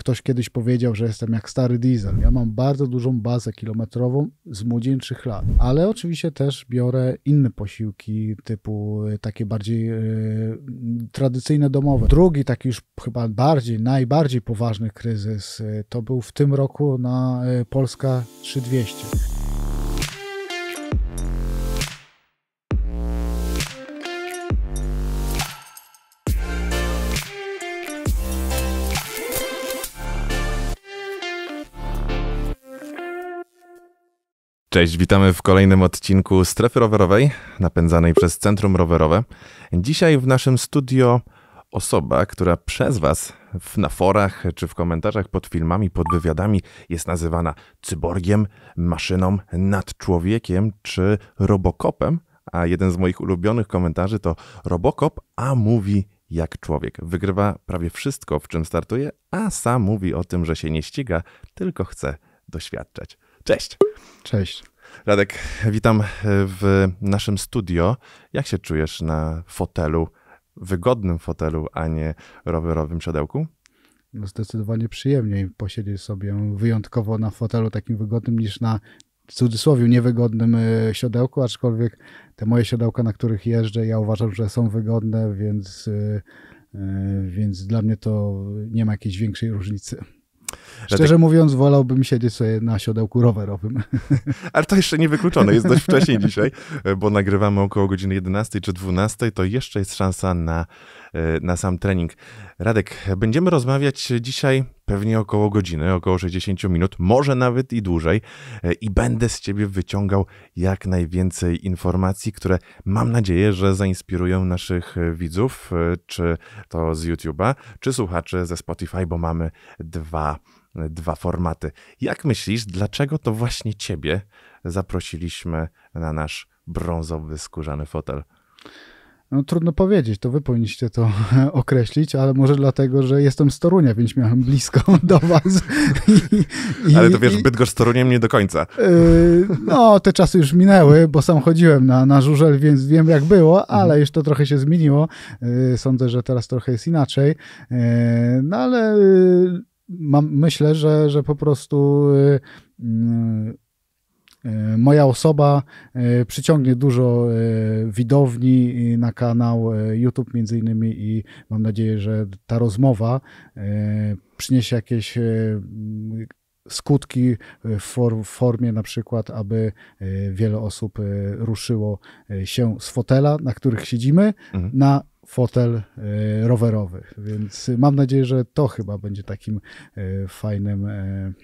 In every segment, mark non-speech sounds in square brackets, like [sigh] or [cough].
Ktoś kiedyś powiedział, że jestem jak stary diesel. Ja mam bardzo dużą bazę kilometrową z młodzieńczych lat, ale oczywiście też biorę inne posiłki, typu e, takie bardziej e, tradycyjne domowe. Drugi taki już chyba bardziej, najbardziej poważny kryzys e, to był w tym roku na Polska 3200. Cześć, witamy w kolejnym odcinku Strefy Rowerowej, napędzanej przez Centrum Rowerowe. Dzisiaj w naszym studio osoba, która przez Was na forach czy w komentarzach pod filmami, pod wywiadami jest nazywana cyborgiem, maszyną, nad człowiekiem, czy robokopem. A jeden z moich ulubionych komentarzy to Robokop, a mówi jak człowiek. Wygrywa prawie wszystko, w czym startuje, a sam mówi o tym, że się nie ściga, tylko chce doświadczać. Cześć. Cześć. Radek, witam w naszym studio. Jak się czujesz na fotelu, wygodnym fotelu, a nie rowerowym siodełku? No zdecydowanie przyjemniej posiedzieć sobie wyjątkowo na fotelu takim wygodnym niż na w cudzysłowie niewygodnym e, siodełku, aczkolwiek te moje siodełka, na których jeżdżę, ja uważam, że są wygodne, więc, e, e, więc dla mnie to nie ma jakiejś większej różnicy. Szczerze tak- mówiąc, wolałbym siedzieć sobie na siodełku rowerowym. [laughs] Ale to jeszcze nie wykluczone, jest dość wcześnie dzisiaj, bo nagrywamy około godziny 11 czy 12, to jeszcze jest szansa na E, na sam trening. Radek, będziemy rozmawiać dzisiaj pewnie około godziny, około 60 minut, może nawet i dłużej, e, i będę z ciebie wyciągał jak najwięcej informacji, które mam nadzieję, że zainspirują naszych widzów, e, czy to z YouTube'a, czy słuchaczy ze Spotify, bo mamy dwa dwa formaty. Jak myślisz, dlaczego to właśnie ciebie zaprosiliśmy na nasz brązowy skórzany fotel? No trudno powiedzieć, to wy powinniście to [laughs] określić, ale może dlatego, że jestem z Torunia, więc miałem blisko [laughs] do was. I, ale to wiesz, i, Bydgoszcz z Toruniem nie do końca. Yy, no, te czasy już minęły, bo sam chodziłem na, na żużel, więc wiem jak było, mhm. ale już to trochę się zmieniło. Yy, sądzę, że teraz trochę jest inaczej. Yy, no ale y, mam, myślę, że, że po prostu y, mm, E, moja osoba e, przyciągnie dużo e, widowni na kanał YouTube między innymi i mam nadzieję, że ta rozmowa przyniesie jakieś skutki w formie na przykład, aby wiele osób ruszyło się z fotela, na których siedzimy, mhm. na fotel rowerowy. Więc mam nadzieję, że to chyba będzie takim fajnym mm,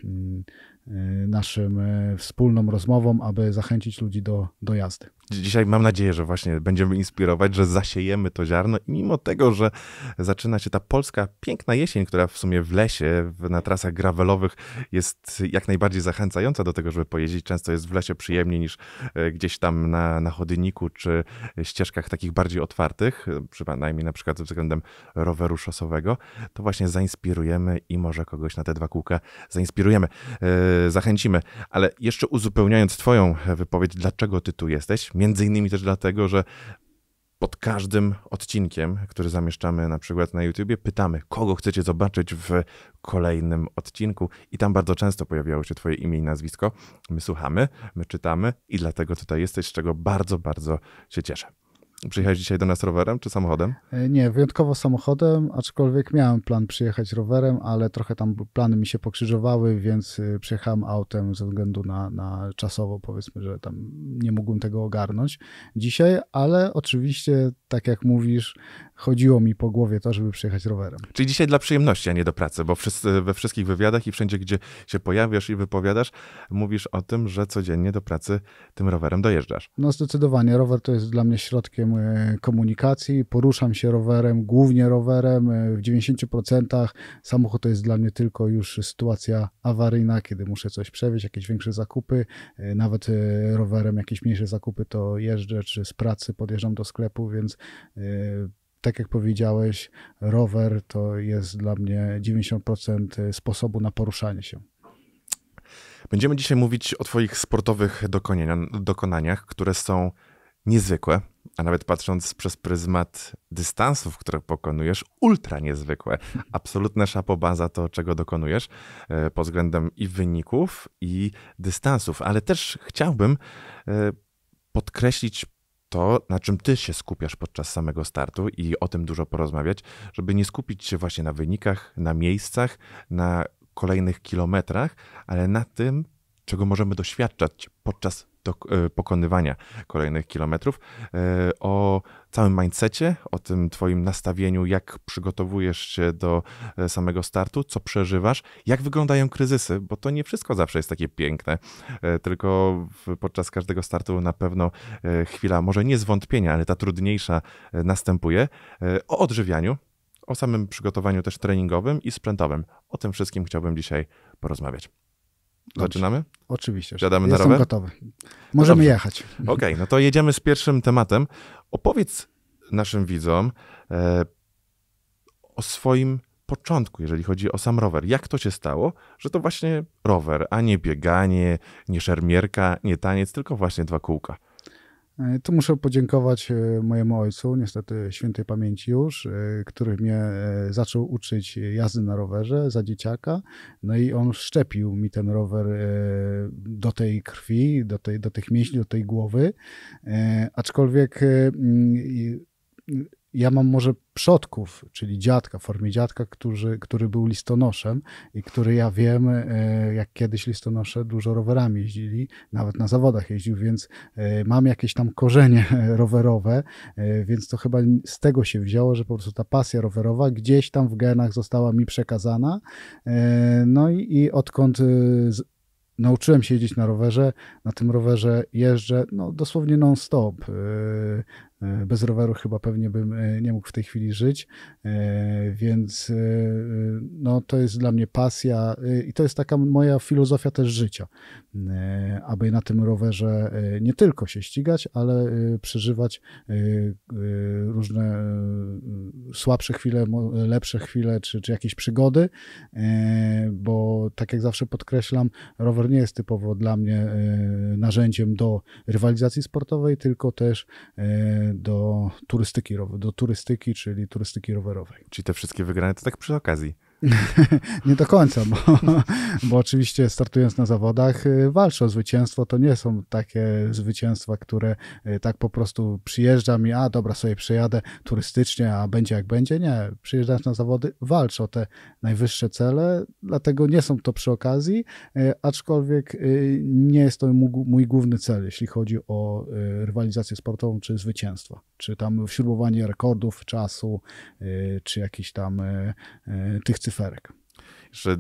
naszym e, wspólną rozmową, aby zachęcić ludzi do, do jazdy. Dzisiaj mam nadzieję, że właśnie będziemy inspirować, że zasiejemy to ziarno i mimo tego, że zaczyna się ta polska piękna jesień, która w sumie w lesie, na trasach gravelowych jest jak najbardziej zachęcająca do tego, żeby pojeździć. Często jest w lesie przyjemniej niż e, gdzieś tam na, na chodniku czy ścieżkach takich bardziej otwartych, e, przynajmniej na przykład ze względem roweru szosowego, to właśnie zainspirujemy i może kogoś na te dwa kółka zainspirujemy, e, zachęcimy. Ale jeszcze uzupełniając twoją wypowiedź, dlaczego ty tu jesteś? Między innymi też dlatego, że pod każdym odcinkiem, który zamieszczamy na przykład na YouTubie, pytamy, kogo chcecie zobaczyć w kolejnym odcinku i tam bardzo często pojawiało się twoje imię i nazwisko. My słuchamy, my czytamy i dlatego tutaj jesteś, z czego bardzo, bardzo się cieszę. Przyjechałeś dzisiaj do nas rowerem czy samochodem? E, nie, wyjątkowo samochodem, aczkolwiek miałem plan przyjechać rowerem, ale trochę tam plany mi się pokrzyżowały, więc y, przyjechałem autem ze względu na, na czasowo, powiedzmy, że tam nie mógłbym tego ogarnąć dzisiaj, ale oczywiście, tak jak mówisz, chodziło mi po głowie to, żeby przyjechać rowerem. Czyli dzisiaj dla przyjemności, a nie do pracy, bo wszyscy, we wszystkich wywiadach i wszędzie, gdzie się pojawiasz i wypowiadasz, mówisz o tym, że codziennie do pracy tym rowerem dojeżdżasz. No zdecydowanie. Rower to jest dla mnie środkiem e, komunikacji. Poruszam się rowerem, głównie rowerem. E, w 90% samochód to jest dla mnie tylko już sytuacja awaryjna, kiedy muszę coś przewieźć, jakieś większe zakupy, e, nawet rowerem jakieś mniejsze zakupy to jeżdżę, czy z pracy podjeżdżam do sklepu, więc tak jak powiedziałeś, rower to jest dla mnie 90% sposobu na poruszanie się. Będziemy dzisiaj mówić o Twoich sportowych dokonaniach, które są niezwykłe, a nawet patrząc przez pryzmat dystansów, które pokonujesz, ultra niezwykłe. absolutna szapobaza to, czego dokonujesz e, pod względem i wyników, i dystansów. Ale też chciałbym e, podkreślić to, na czym ty się skupiasz podczas samego startu i o tym dużo porozmawiać, żeby nie skupić się właśnie na wynikach, na miejscach, na kolejnych kilometrach, ale na tym, czego możemy doświadczać podczas do e, pokonywania kolejnych kilometrów, e, o całym mindsetie, o tym twoim nastawieniu, jak przygotowujesz się do e, samego startu, co przeżywasz, jak wyglądają kryzysy, bo to nie wszystko zawsze jest takie piękne, tylko podczas każdego startu na pewno chwila, może nie zwątpienia, ale ta trudniejsza następuje, o odżywianiu, o samym przygotowaniu też treningowym i sprzętowym. O tym wszystkim chciałbym dzisiaj porozmawiać. Zaczynamy? Oczywiście. Siadamy na rower? gotowy. Możemy no jechać. Okej, okay, no to jedziemy z pierwszym tematem. Opowiedz naszym widzom e, o swoim początku, jeżeli chodzi o sam rower. Jak to się stało, że to właśnie rower, a nie bieganie, nie szermierka, nie taniec, tylko właśnie dwa kółka? E, tu muszę podziękować e, mojemu ojcu, niestety świętej pamięci już, e, który mnie zaczął uczyć jazdy na rowerze za dzieciaka. No i on szczepił mi ten rower do tej krwi, do, tej, do tych mięśni, do tej głowy. Aczkolwiek mm, ja mam może przodków, czyli dziadka, w formie dziadka, który, który był listonoszem i który ja wiem, e, jak kiedyś listonosze dużo rowerami jeździli, nawet na zawodach jeździł, więc e, mam jakieś tam korzenie [laughs] rowerowe, e, więc to chyba z tego się wzięło, że po prostu ta pasja rowerowa gdzieś tam w genach została mi przekazana. No i, i odkąd z, nauczyłem się jeździć na rowerze, na tym rowerze jeżdżę no, dosłownie non-stop. E, bez roweru chyba pewnie bym e, nie mógł w tej chwili żyć, e, więc no, to jest dla mnie pasja i to jest taka moja filozofia też życia, aby na tym rowerze nie tylko się ścigać, ale przeżywać różne słabsze chwile, lepsze chwile czy, czy jakieś przygody, bo tak jak zawsze podkreślam, rower nie jest typowo dla mnie narzędziem do rywalizacji sportowej, tylko też do turystyki, do turystyki, czyli turystyki rowerowej. Czyli te wszystkie wygrane to tak przy okazji. [laughs] nie do końca, bo, bo oczywiście startując na zawodach y, walczę o zwycięstwo. To nie są takie zwycięstwa, które y, tak po prostu przyjeżdżam i a dobra, sobie przejadę turystycznie, a będzie jak będzie. Nie, przyjeżdżając na zawody walczę o te najwyższe cele, dlatego nie są to przy okazji, y, aczkolwiek nie jest to mój główny cel, jeśli chodzi o rywalizację sportową czy zwycięstwa, czy tam wśrubowanie rekordów, czasu, czy jakiś tam tych cyferek. Że,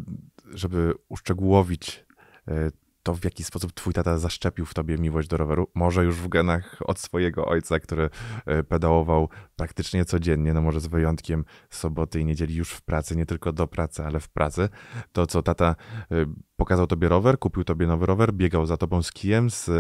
żeby uszczegółowić e, to, w jaki sposób twój tata zaszczepił w tobie miłość do roweru, może już w genach od swojego ojca, który e, pedałował praktycznie codziennie, no może z wyjątkiem soboty i niedzieli już w pracy, nie tylko do pracy, ale w pracy. To, co tata e, pokazał tobie rower, kupił tobie nowy rower, biegał za tobą z kijem, z,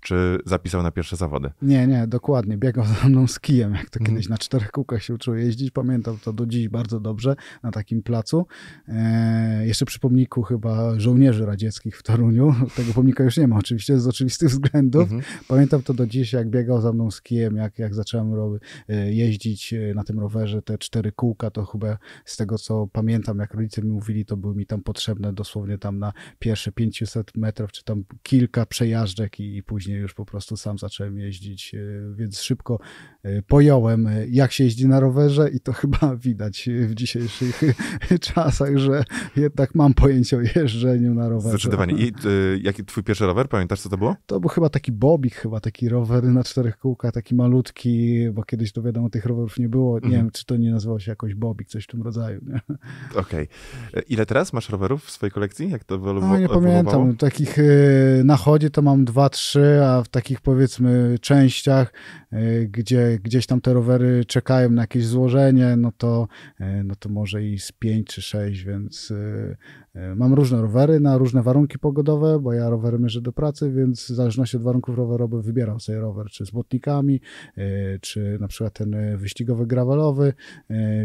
czy zapisał na pierwsze zawody? Nie, nie, dokładnie. Biegał za mną z kijem, jak to mhm. kiedyś na czterech kółkach się uczył jeździć. Pamiętam to do dziś bardzo dobrze na takim placu. E, jeszcze przy pomniku chyba żołnierzy radzieckich w Toruniu. [laughs] Tego pomnika już nie ma oczywiście z oczywistych względów. Mhm. Pamiętam to do dziś, jak biegał za mną z kijem, jak, jak zacząłem e, jeździć e, na tym rowerze te cztery kółka, to chyba z tego co pamiętam, jak rodzice mi mówili, to były mi tam potrzebne dosłownie tam na pierwsze 500 metrów, czy tam kilka przejażdżek i, i później już po prostu sam zacząłem jeździć, e, więc szybko e, pojąłem, e, jak się jeździ na rowerze i to [laughs] chyba widać w dzisiejszych [laughs] czasach, że jednak mam pojęcie o jeżdżeniu na rowerze. Zdecydowanie. I y, jaki twój pierwszy rower? Pamiętasz, co to było? To był chyba taki bobik, chyba taki rower na czterech kółkach, taki malutki, bo kiedyś to wiadomo, tych rowerów nie było. Nie wiem, mhm. czy to nie nazywało się jakoś bobik, coś w tym rodzaju. Okej. Okay. Ile teraz masz rowerów w swojej kolekcji? Jak to ewoluowało? No, nie pamiętam. Takich e, na chodzie to mam dwa, trzy, a w takich powiedzmy częściach, e, gdzie gdzieś tam te rowery czekają na jakieś złożenie, no to, e, no to może i z pięć czy sześć, więc E, mam różne rowery na różne warunki pogodowe, bo ja rowery mierzę do pracy, więc w zależności od warunków rowerowy wybieram sobie rower, czy z błotnikami, e, czy na przykład ten e, wyścigowy gravelowy,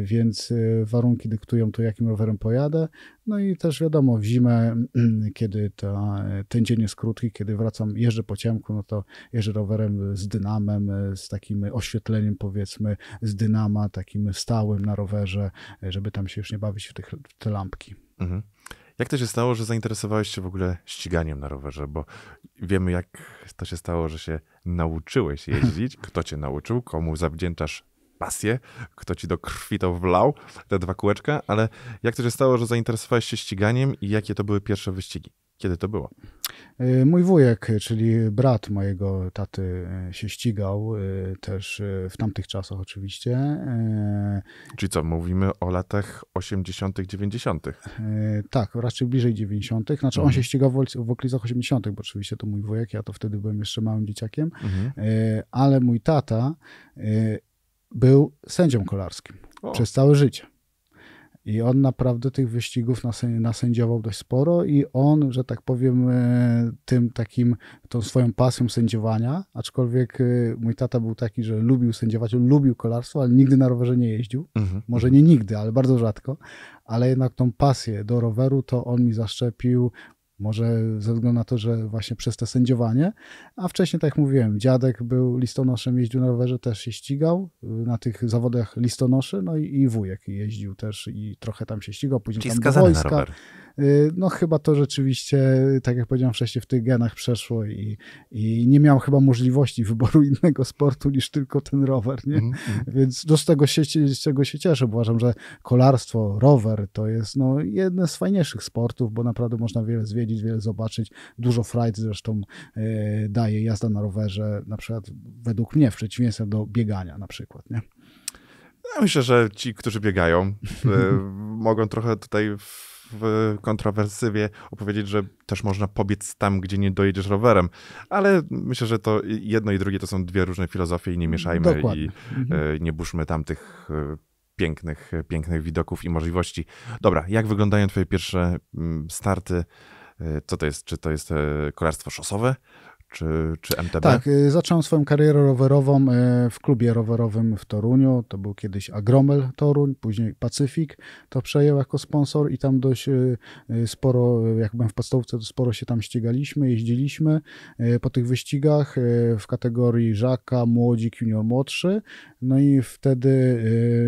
więc warunki dyktują to, jakim rowerem pojadę. No i też wiadomo, w zimę, [clears throat] kiedy ta, ten dzień jest krótki, kiedy wracam, jeżdżę po ciemku, no to jeżdżę rowerem z dynamem, z takim oświetleniem powiedzmy, z dynama, takim stałym na rowerze, żeby tam się już nie bawić w, tych, w te lampki. Mhm. Jak to się stało, że zainteresowałeś się w ogóle ściganiem na rowerze? Bo wiemy, jak to się stało, że się nauczyłeś jeździć. [laughs] Kto cię nauczył, komu zawdzięczasz pasję, kto ci do krwi to wlał, te dwa kółeczka, ale jak to się stało, że zainteresowałeś się ściganiem i jakie to były pierwsze wyścigi? Kiedy to było? Y, mój wujek, y, czyli brat mojego taty, y, się ścigał też w tamtych czasach, oczywiście. Czyli co, mówimy o latach 80., 90.? Tak, raczej bliżej 90. Znaczy, on mhm. się ścigał w, w okolicach 80., bo oczywiście to mój wujek, ja to wtedy byłem jeszcze małym dzieciakiem, mhm. ale mój tata był sędzią kolarskim o. przez całe życie. I on naprawdę tych wyścigów nasędziował dość sporo i on, że tak powiem, e, tym takim, tą swoją pasją sędziowania, aczkolwiek e, mój tata był taki, że lubił sędziować, on lubił kolarstwo, ale nigdy na rowerze nie jeździł. Mhm. Może nie nigdy, ale bardzo rzadko. Ale jednak tą pasję do roweru to on mi zaszczepił może ze względu na to, że właśnie przez te sędziowanie, a wcześniej, tak jak mówiłem, dziadek był listonoszem, jeździł na rowerze, też się ścigał y, na tych zawodach listonoszy, no i, i wujek jeździł też i trochę tam się ścigał, później Czyli tam do wojska. Na rower. Y, no chyba to rzeczywiście, tak jak powiedziałem wcześniej, w tych genach przeszło i, i nie miał chyba możliwości wyboru innego sportu niż tylko ten rower, nie? Mm -hmm. Więc do tego się, z czego się cieszę. Uważam, że kolarstwo, rower to jest no, jedne z fajniejszych sportów, bo naprawdę można wiele zwiedzić, wiele zobaczyć. Dużo frajd zresztą y, daje jazda na rowerze, na przykład według mnie, w przeciwieństwie do biegania na przykład, nie? Ja myślę, że ci, którzy biegają, y, [laughs] mogą trochę tutaj w w kontrowersywie opowiedzieć, że też można pobiec tam, gdzie nie dojedziesz rowerem. Ale myślę, że to jedno i drugie to są dwie różne filozofie i nie mieszajmy Dokładnie. i mhm. E, nie burzmy tamtych e, pięknych, e, pięknych widoków i możliwości. Dobra, jak wyglądają twoje pierwsze mm, starty? Co to jest? Czy to jest kolarstwo szosowe? czy, czy MTB? Tak, y, zacząłem swoją karierę rowerową y, w klubie rowerowym w Toruniu. To był kiedyś Agromel Toruń, później Pacyfik to przejął jako sponsor i tam dość y, sporo, jak byłem w podstawówce, to sporo się tam ścigaliśmy, jeździliśmy po tych wyścigach w kategorii Żaka, Młodzik, Junior Młodszy. No i wtedy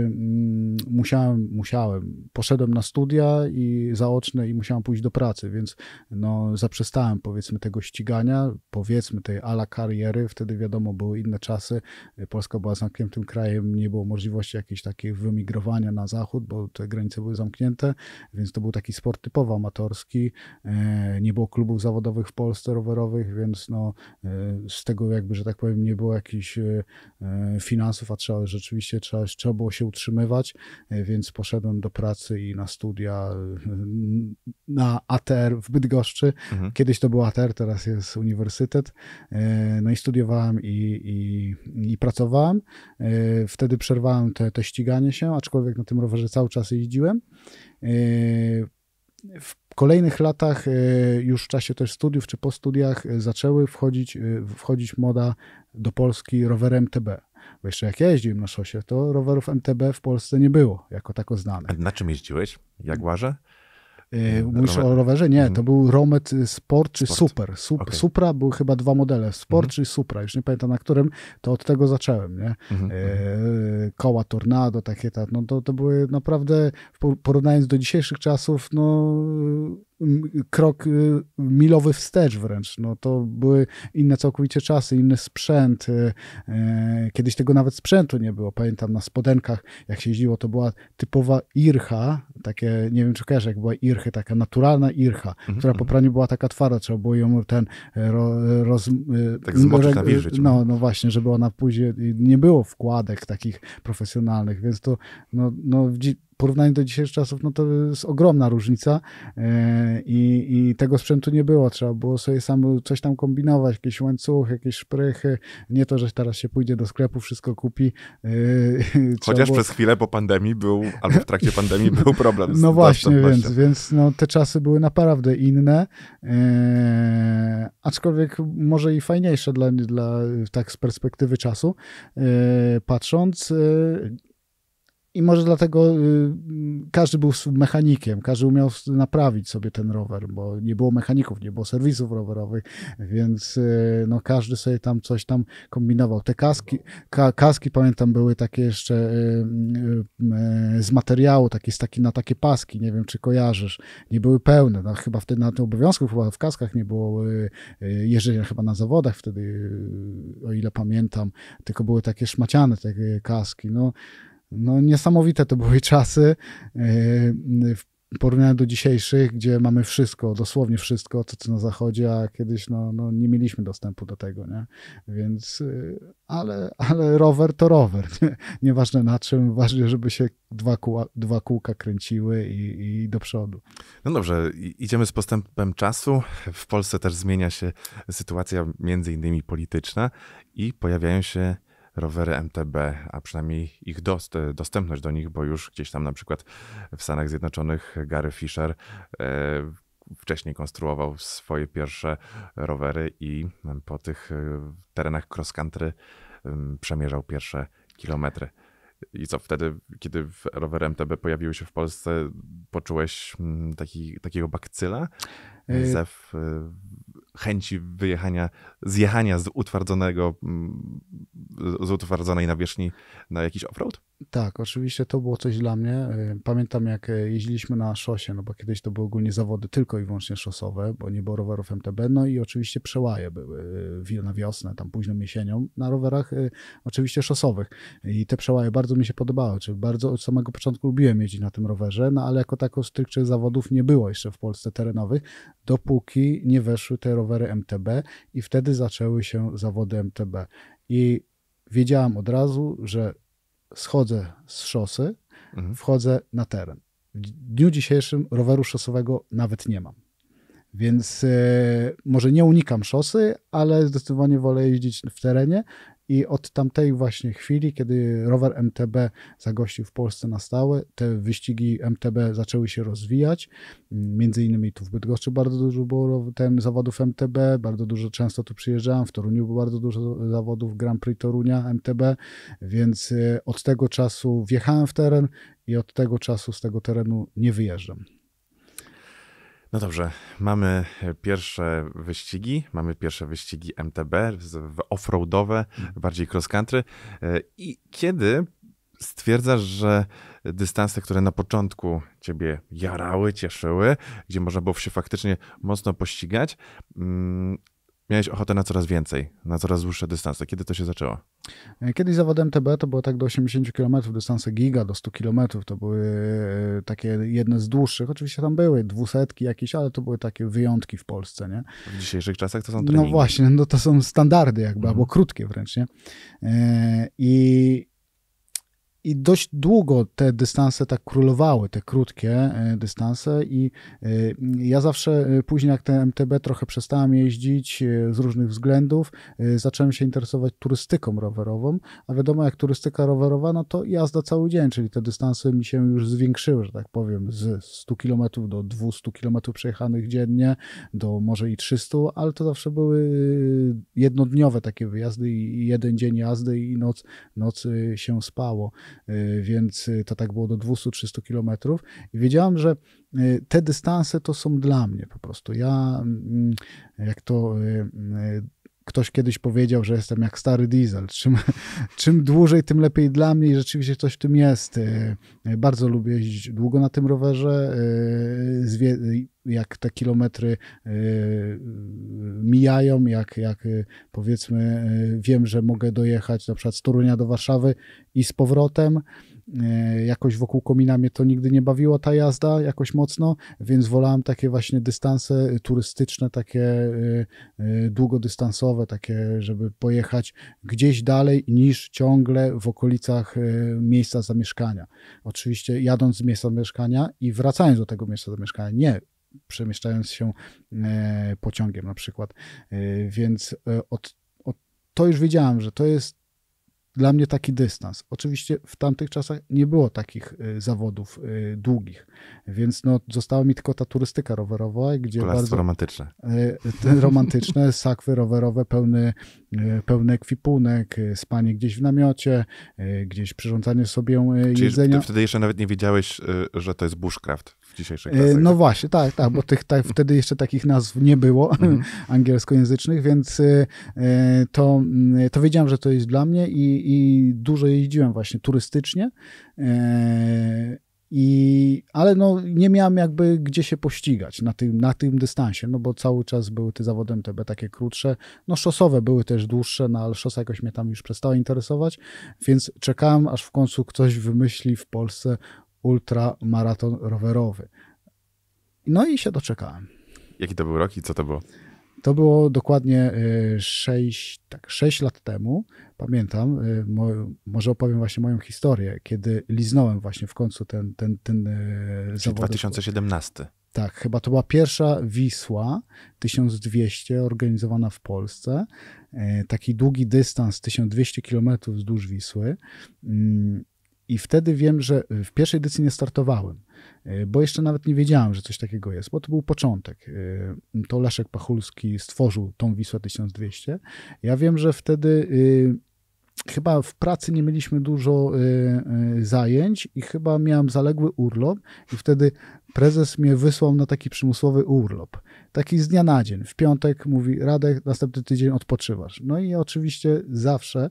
mm, musiałem, musiałem, poszedłem na studia i zaoczne i musiałem pójść do pracy, więc no zaprzestałem powiedzmy tego ścigania, powiedzmy powiedzmy tej ala kariery, wtedy wiadomo, były inne czasy. Polska była zamkniętym krajem, nie było możliwości jakiejś takiej wymigrowania na zachód, bo te granice były zamknięte, więc to był taki sport typowo amatorski. E, nie było klubów zawodowych w Polsce rowerowych, więc no, e, z tego jakby, że tak powiem, nie było jakichś e, finansów, a trzeba rzeczywiście trzeba, trzeba było się utrzymywać, więc poszedłem do pracy i na studia na ATR w Bydgoszczy. Mhm. Kiedyś to był ATR, teraz jest uniwersytet uniwersytet, e, no i studiowałem i, i, i pracowałem. E, wtedy przerwałem te, te ściganie się, aczkolwiek na tym rowerze cały czas jeździłem. E, w kolejnych latach, już w czasie też studiów czy po studiach, zaczęły wchodzić, wchodzić moda do Polski rowerem TB. Bo jeszcze jak ja jeździłem na szosie, to rowerów MTB w Polsce nie było jako tako znane. A na czym jeździłeś? Jaguarze? Yy, yy, mówisz Rower. o rowerze? Nie, mhm. to był Romet y, Sport czy Sport. Super. Sup, okay. Supra były chyba dwa modele, Sport mhm. czy Supra, już nie pamiętam na którym, to od tego zacząłem. Nie? E, koła Tornado, takie, tak, no to, to były naprawdę, porównując do dzisiejszych czasów, no krok y, milowy wstecz wręcz. No, to były inne całkowicie czasy, inny sprzęt. Y, e, kiedyś tego nawet sprzętu nie było. Pamiętam na spodenkach, jak się jeździło, to była typowa ircha, takie, nie wiem czy kojarzę, jak była irchy, taka naturalna ircha, mhm, która po mhm. praniu była taka twarda, trzeba było ją ten e, ro, roz... E, tak zmoczyć, nawilżyć. No, no, no właśnie, żeby ona później, nie było wkładek takich profesjonalnych, więc to no, no porównaniu do dzisiejszych czasów, no to jest ogromna różnica e, i, i tego sprzętu nie było. Trzeba było sobie samo coś tam kombinować, jakieś łańcuchy, jakieś szprychy. Nie to, że teraz się pójdzie do sklepu, wszystko kupi. E, Chociaż było... przez chwilę po pandemii był, albo w trakcie pandemii był problem. [laughs] Z no właśnie, więc, więc no, te czasy były naprawdę inne, e, aczkolwiek może i fajniejsze dla, dla tak z perspektywy czasu patrząc. I może dlatego y, każdy był mechanikiem, każdy umiał naprawić sobie ten rower, bo nie było mechaników, nie było serwisów rowerowych, więc y, no, każdy sobie tam coś tam kombinował. Te kaski, ka, kaski pamiętam były takie jeszcze y, z materiału, takie, z taki, na takie paski, nie wiem czy kojarzysz, nie były pełne, no, chyba wtedy na tym obowiązku, chyba w kaskach nie było jeżdżenia chyba na zawodach wtedy, o ile pamiętam, tylko były takie szmaciane te kaski, no no, niesamowite to były [laughs] czasy yy, w porównaniu do dzisiejszych, gdzie mamy wszystko, dosłownie wszystko, co co na zachodzie, a kiedyś no, no, nie mieliśmy dostępu do tego, nie? Więc, yy, ale, ale rower to rower, [laughs] nie? nieważne na czym, ważne, żeby się dwa, kóła, dwa kółka kręciły i, i do przodu. No dobrze, idziemy z postępem czasu. W Polsce też zmienia się sytuacja między innymi polityczna i pojawiają się rowery MTB, a przynajmniej ich dost, dostępność do nich, bo już gdzieś tam na przykład w Stanach Zjednoczonych Gary Fisher e, wcześniej konstruował swoje pierwsze rowery i po tych e, terenach cross country mm, przemierzał pierwsze kilometry. I co wtedy, kiedy rowery MTB pojawiły się w Polsce, poczułeś mm, taki, takiego bakcyla? E, Zew chęci wyjechania, zjechania z utwardzonego, mm, z utwardzonej nawierzchni na jakiś offroad? Tak, oczywiście to było coś dla mnie. E, pamiętam jak e, jeździliśmy na szosie, no bo kiedyś to były ogólnie zawody tylko i wyłącznie szosowe, bo nie było rowerów MTB, no i oczywiście przełaje były e, na wiosnę, tam późną jesienią, na rowerach oczywiście szosowych. I te przełaje bardzo mi się podobały, czyli bardzo od samego początku lubiłem jeździć na tym rowerze, no ale jako tako stricte zawodów nie było jeszcze w Polsce terenowych, dopóki nie weszły te rowery MTB i wtedy zaczęły się zawody MTB. I wiedziałem od razu, że schodzę z szosy, mhm. wchodzę na teren. W dniu dzisiejszym roweru szosowego nawet nie mam. Więc yy, może nie unikam szosy, ale zdecydowanie wolę jeździć w terenie i od tamtej właśnie chwili, kiedy rower MTB zagościł w Polsce na stałe, te wyścigi MTB zaczęły się rozwijać. Między innymi tu w Bydgoszczy bardzo dużo było ten zawodów MTB, bardzo dużo często tu przyjeżdżałem, w Toruniu było bardzo dużo zawodów Grand Prix Torunia MTB, więc e, od tego czasu wjechałem w teren i od tego czasu z tego terenu nie wyjeżdżam. No dobrze, mamy pierwsze wyścigi, mamy pierwsze wyścigi MTB, offroadowe, mhm. bardziej cross country. E, I kiedy stwierdzasz, że dystanse, które na początku ciebie jarały, cieszyły, gdzie można było się faktycznie mocno pościgać, mm, miałeś ochotę na coraz więcej, na coraz dłuższe dystanse. Kiedy to się zaczęło? E, kiedyś zawodem TB to było tak do 80 km, dystanse giga do 100 km. To były e, takie jedne z dłuższych. Oczywiście tam były dwusetki jakieś, ale to były takie wyjątki w Polsce. Nie? W dzisiejszych czasach to są no treningi. No właśnie, no to są standardy jakby, mhm. albo krótkie wręcz. Nie? E, I i dość długo te dystanse tak królowały, te krótkie e, dystanse, i e, ja zawsze e, później, jak te MTB trochę przestałem jeździć z różnych względów, zacząłem się interesować turystyką rowerową. A wiadomo, jak turystyka rowerowa, no to jazda cały dzień, czyli te dystanse mi się już zwiększyły, że tak powiem, z 100 km do 200 km przejechanych dziennie, do może i 300, ale to zawsze były jednodniowe takie wyjazdy i jeden dzień jazdy i noc, noc się spało. Y, więc y, to tak było do 200-300 kilometrów. I wiedziałem, że y, te dystanse to są dla mnie po prostu. Ja, mm, jak to ktoś kiedyś powiedział, że jestem jak stary diesel. Czym, [laughs] czym dłużej, tym lepiej dla mnie i rzeczywiście coś w tym jest. Y, y, bardzo lubię jeździć długo na tym rowerze. Y, jak te kilometry mijają, jak, jak powiedzmy, wiem, że mogę dojechać na przykład z Torunia do Warszawy i z powrotem E, jakoś wokół komina mnie to nigdy nie bawiło, ta jazda jakoś mocno, więc wolałem takie właśnie dystanse turystyczne, takie e, e, długodystansowe, takie, żeby pojechać gdzieś dalej niż ciągle w okolicach miejsca zamieszkania. Oczywiście jadąc z miejsca zamieszkania i wracając do tego miejsca zamieszkania, nie przemieszczając się pociągiem na przykład. Więc od, od, to już wiedziałem, że to jest dla mnie taki dystans. Oczywiście w tamtych czasach nie było takich y, zawodów y, długich, więc no, została mi tylko ta turystyka rowerowa, gdzie Kolestwo bardzo... romantyczne. Y, [laughs] romantyczne, sakwy rowerowe, pełny, pełny ekwipunek, spanie gdzieś w namiocie, gdzieś przyrządzanie sobie jedzenia. Czyli wtedy jeszcze nawet nie wiedziałeś, że to jest bushcraft w dzisiejszych e, czasach. No właśnie, tak, tak, bo tych, tak, wtedy jeszcze takich nazw nie było mhm. [laughs] angielskojęzycznych, więc e, e, to, mm, to wiedziałem, że to jest dla mnie i, i dużo jeździłem właśnie turystycznie. I, ale no, nie miałem jakby gdzie się pościgać na tym, na tym dystansie, no bo cały czas były te zawody MTB takie krótsze, no szosowe były też dłuższe, no ale szosa jakoś mnie tam już przestała interesować, więc czekałem aż w końcu ktoś wymyśli w Polsce ultramaraton rowerowy. No i się doczekałem. Jaki to był rok i co to było? To było dokładnie 6, e, tak, 6 lat temu. Pamiętam, e, może opowiem właśnie moją historię, kiedy liznąłem właśnie w końcu ten, ten, ten e, zawód. 2017. Tak, chyba to była pierwsza Wisła 1200 organizowana w Polsce. Taki długi dystans 1200 km wzdłuż Wisły. Mm, i wtedy wiem, że y, w pierwszej edycji nie startowałem, y, bo jeszcze nawet nie wiedziałem, że coś takiego jest, bo to był początek. Y, to Leszek Pachulski stworzył tą Wisłę 1200. Ja wiem, że wtedy chyba w pracy nie mieliśmy dużo zajęć i chyba miałem zaległy urlop i wtedy prezes mnie wysłał na taki przymusowy urlop taki z dnia na dzień. W piątek mówi Radek, następny tydzień odpoczywasz. No i oczywiście zawsze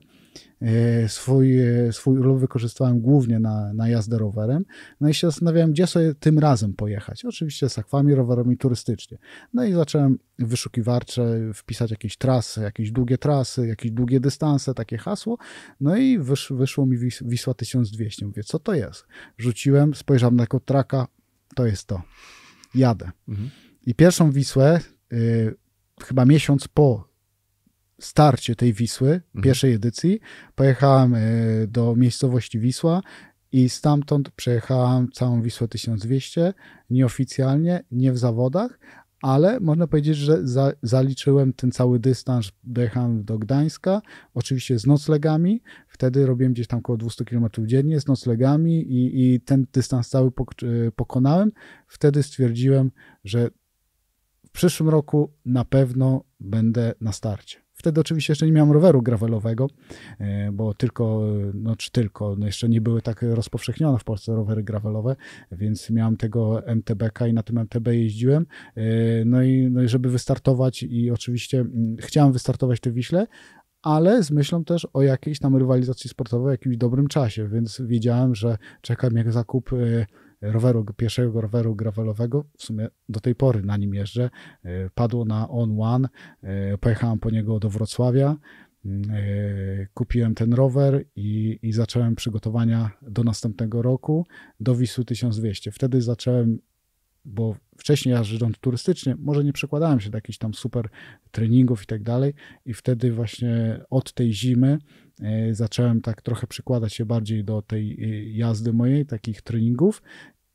e, swój, e, swój urlop wykorzystałem głównie na, na jazdę rowerem. No i się zastanawiałem, gdzie sobie tym razem pojechać. Oczywiście z akwami, rowerami turystycznie. No i zacząłem wyszukiwarcze wpisać jakieś trasy, jakieś długie trasy, jakieś długie dystanse, takie hasło. No i wysz, wyszło mi Wis Wisła 1200. Mówię, co to jest? Rzuciłem, spojrzałem na kotraka, to jest to. Jadę. Mhm. I pierwszą Wisłę, y, chyba miesiąc po starcie tej Wisły, mhm. pierwszej edycji, pojechałem y, do miejscowości Wisła i stamtąd przejechałem całą Wisłę 1200, nieoficjalnie, nie w zawodach, ale można powiedzieć, że za, zaliczyłem ten cały dystans, dojechałem do Gdańska, oczywiście z noclegami, wtedy robiłem gdzieś tam około 200 km dziennie z noclegami i, i ten dystans cały y, pokonałem. Wtedy stwierdziłem, że w przyszłym roku na pewno będę na starcie. Wtedy oczywiście jeszcze nie miałem roweru gravelowego, e, bo tylko, e, no czy tylko, no jeszcze nie były tak rozpowszechnione w Polsce rowery gravelowe, więc miałem tego MTBK i na tym MTB jeździłem. E, no i, no i żeby wystartować i oczywiście mm, chciałem wystartować w Wiśle, ale z myślą też o jakiejś tam rywalizacji sportowej, jakimś dobrym czasie, więc wiedziałem, że czeka mnie zakup roweru, pierwszego roweru gravelowego, w sumie do tej pory na nim jeżdżę, e, padło na On One, e, pojechałem po niego do Wrocławia, e, kupiłem ten rower i, i zacząłem przygotowania do następnego roku, do Wisły 1200. Wtedy zacząłem bo wcześniej ja żyjąc turystycznie, może nie przekładałem się do jakichś tam super treningów i tak dalej i wtedy właśnie od tej zimy E, zacząłem tak trochę przykładać się bardziej do tej e, jazdy mojej, takich treningów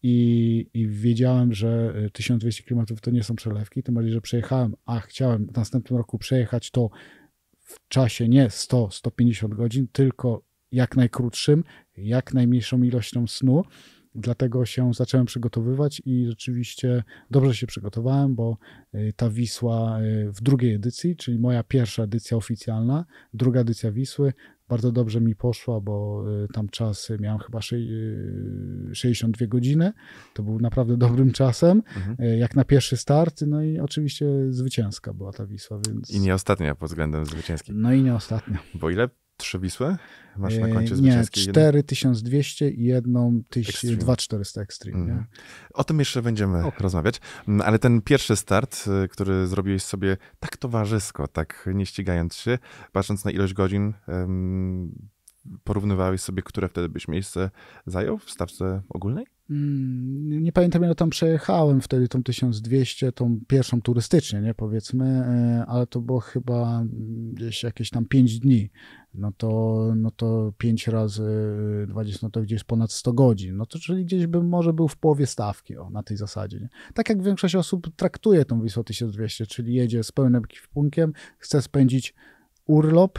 i, i, wiedziałem, że 1200 e, km to nie są przelewki, tym bardziej, że przejechałem, a chciałem w następnym roku przejechać to w czasie nie 100-150 godzin, tylko jak najkrótszym, jak najmniejszą ilością snu. Dlatego się zacząłem przygotowywać i rzeczywiście dobrze się przygotowałem, bo ta Wisła w drugiej edycji, czyli moja pierwsza edycja oficjalna, druga edycja Wisły, bardzo dobrze mi poszła, bo y, tam czas y, miałem chyba 62 y, godziny. To był naprawdę dobrym czasem, mhm. jak na pierwszy start. No i oczywiście zwycięska była ta Wisła. Więc... I nie ostatnia pod względem zwycięskim. No i nie ostatnia. Bo ile trzy Wisły? Masz na yy, koncie zwycięskiej? Nie, 4200 i jedną 2400 Extreme. Mm. Nie? Mhm. O tym jeszcze będziemy okay. rozmawiać, mm, ale ten pierwszy start, y, który zrobiłeś sobie tak towarzysko, tak nie ścigając się, patrząc na ilość godzin, porównywałeś sobie, które wtedy byś miejsce zajął w stawce ogólnej? Mm, nie pamiętam, ile tam przejechałem wtedy, tą 1200, tą pierwszą turystycznie, nie powiedzmy, e, ale to było chyba mm, gdzieś jakieś tam 5 dni no to, no to 5 razy 20, no to gdzieś ponad 100 godzin, no to czyli gdzieś bym może był w połowie stawki, o, na tej zasadzie. Nie? Tak jak większość osób traktuje tą Wisłę 1200, czyli jedzie z pełnym ekwipunkiem, chce spędzić urlop,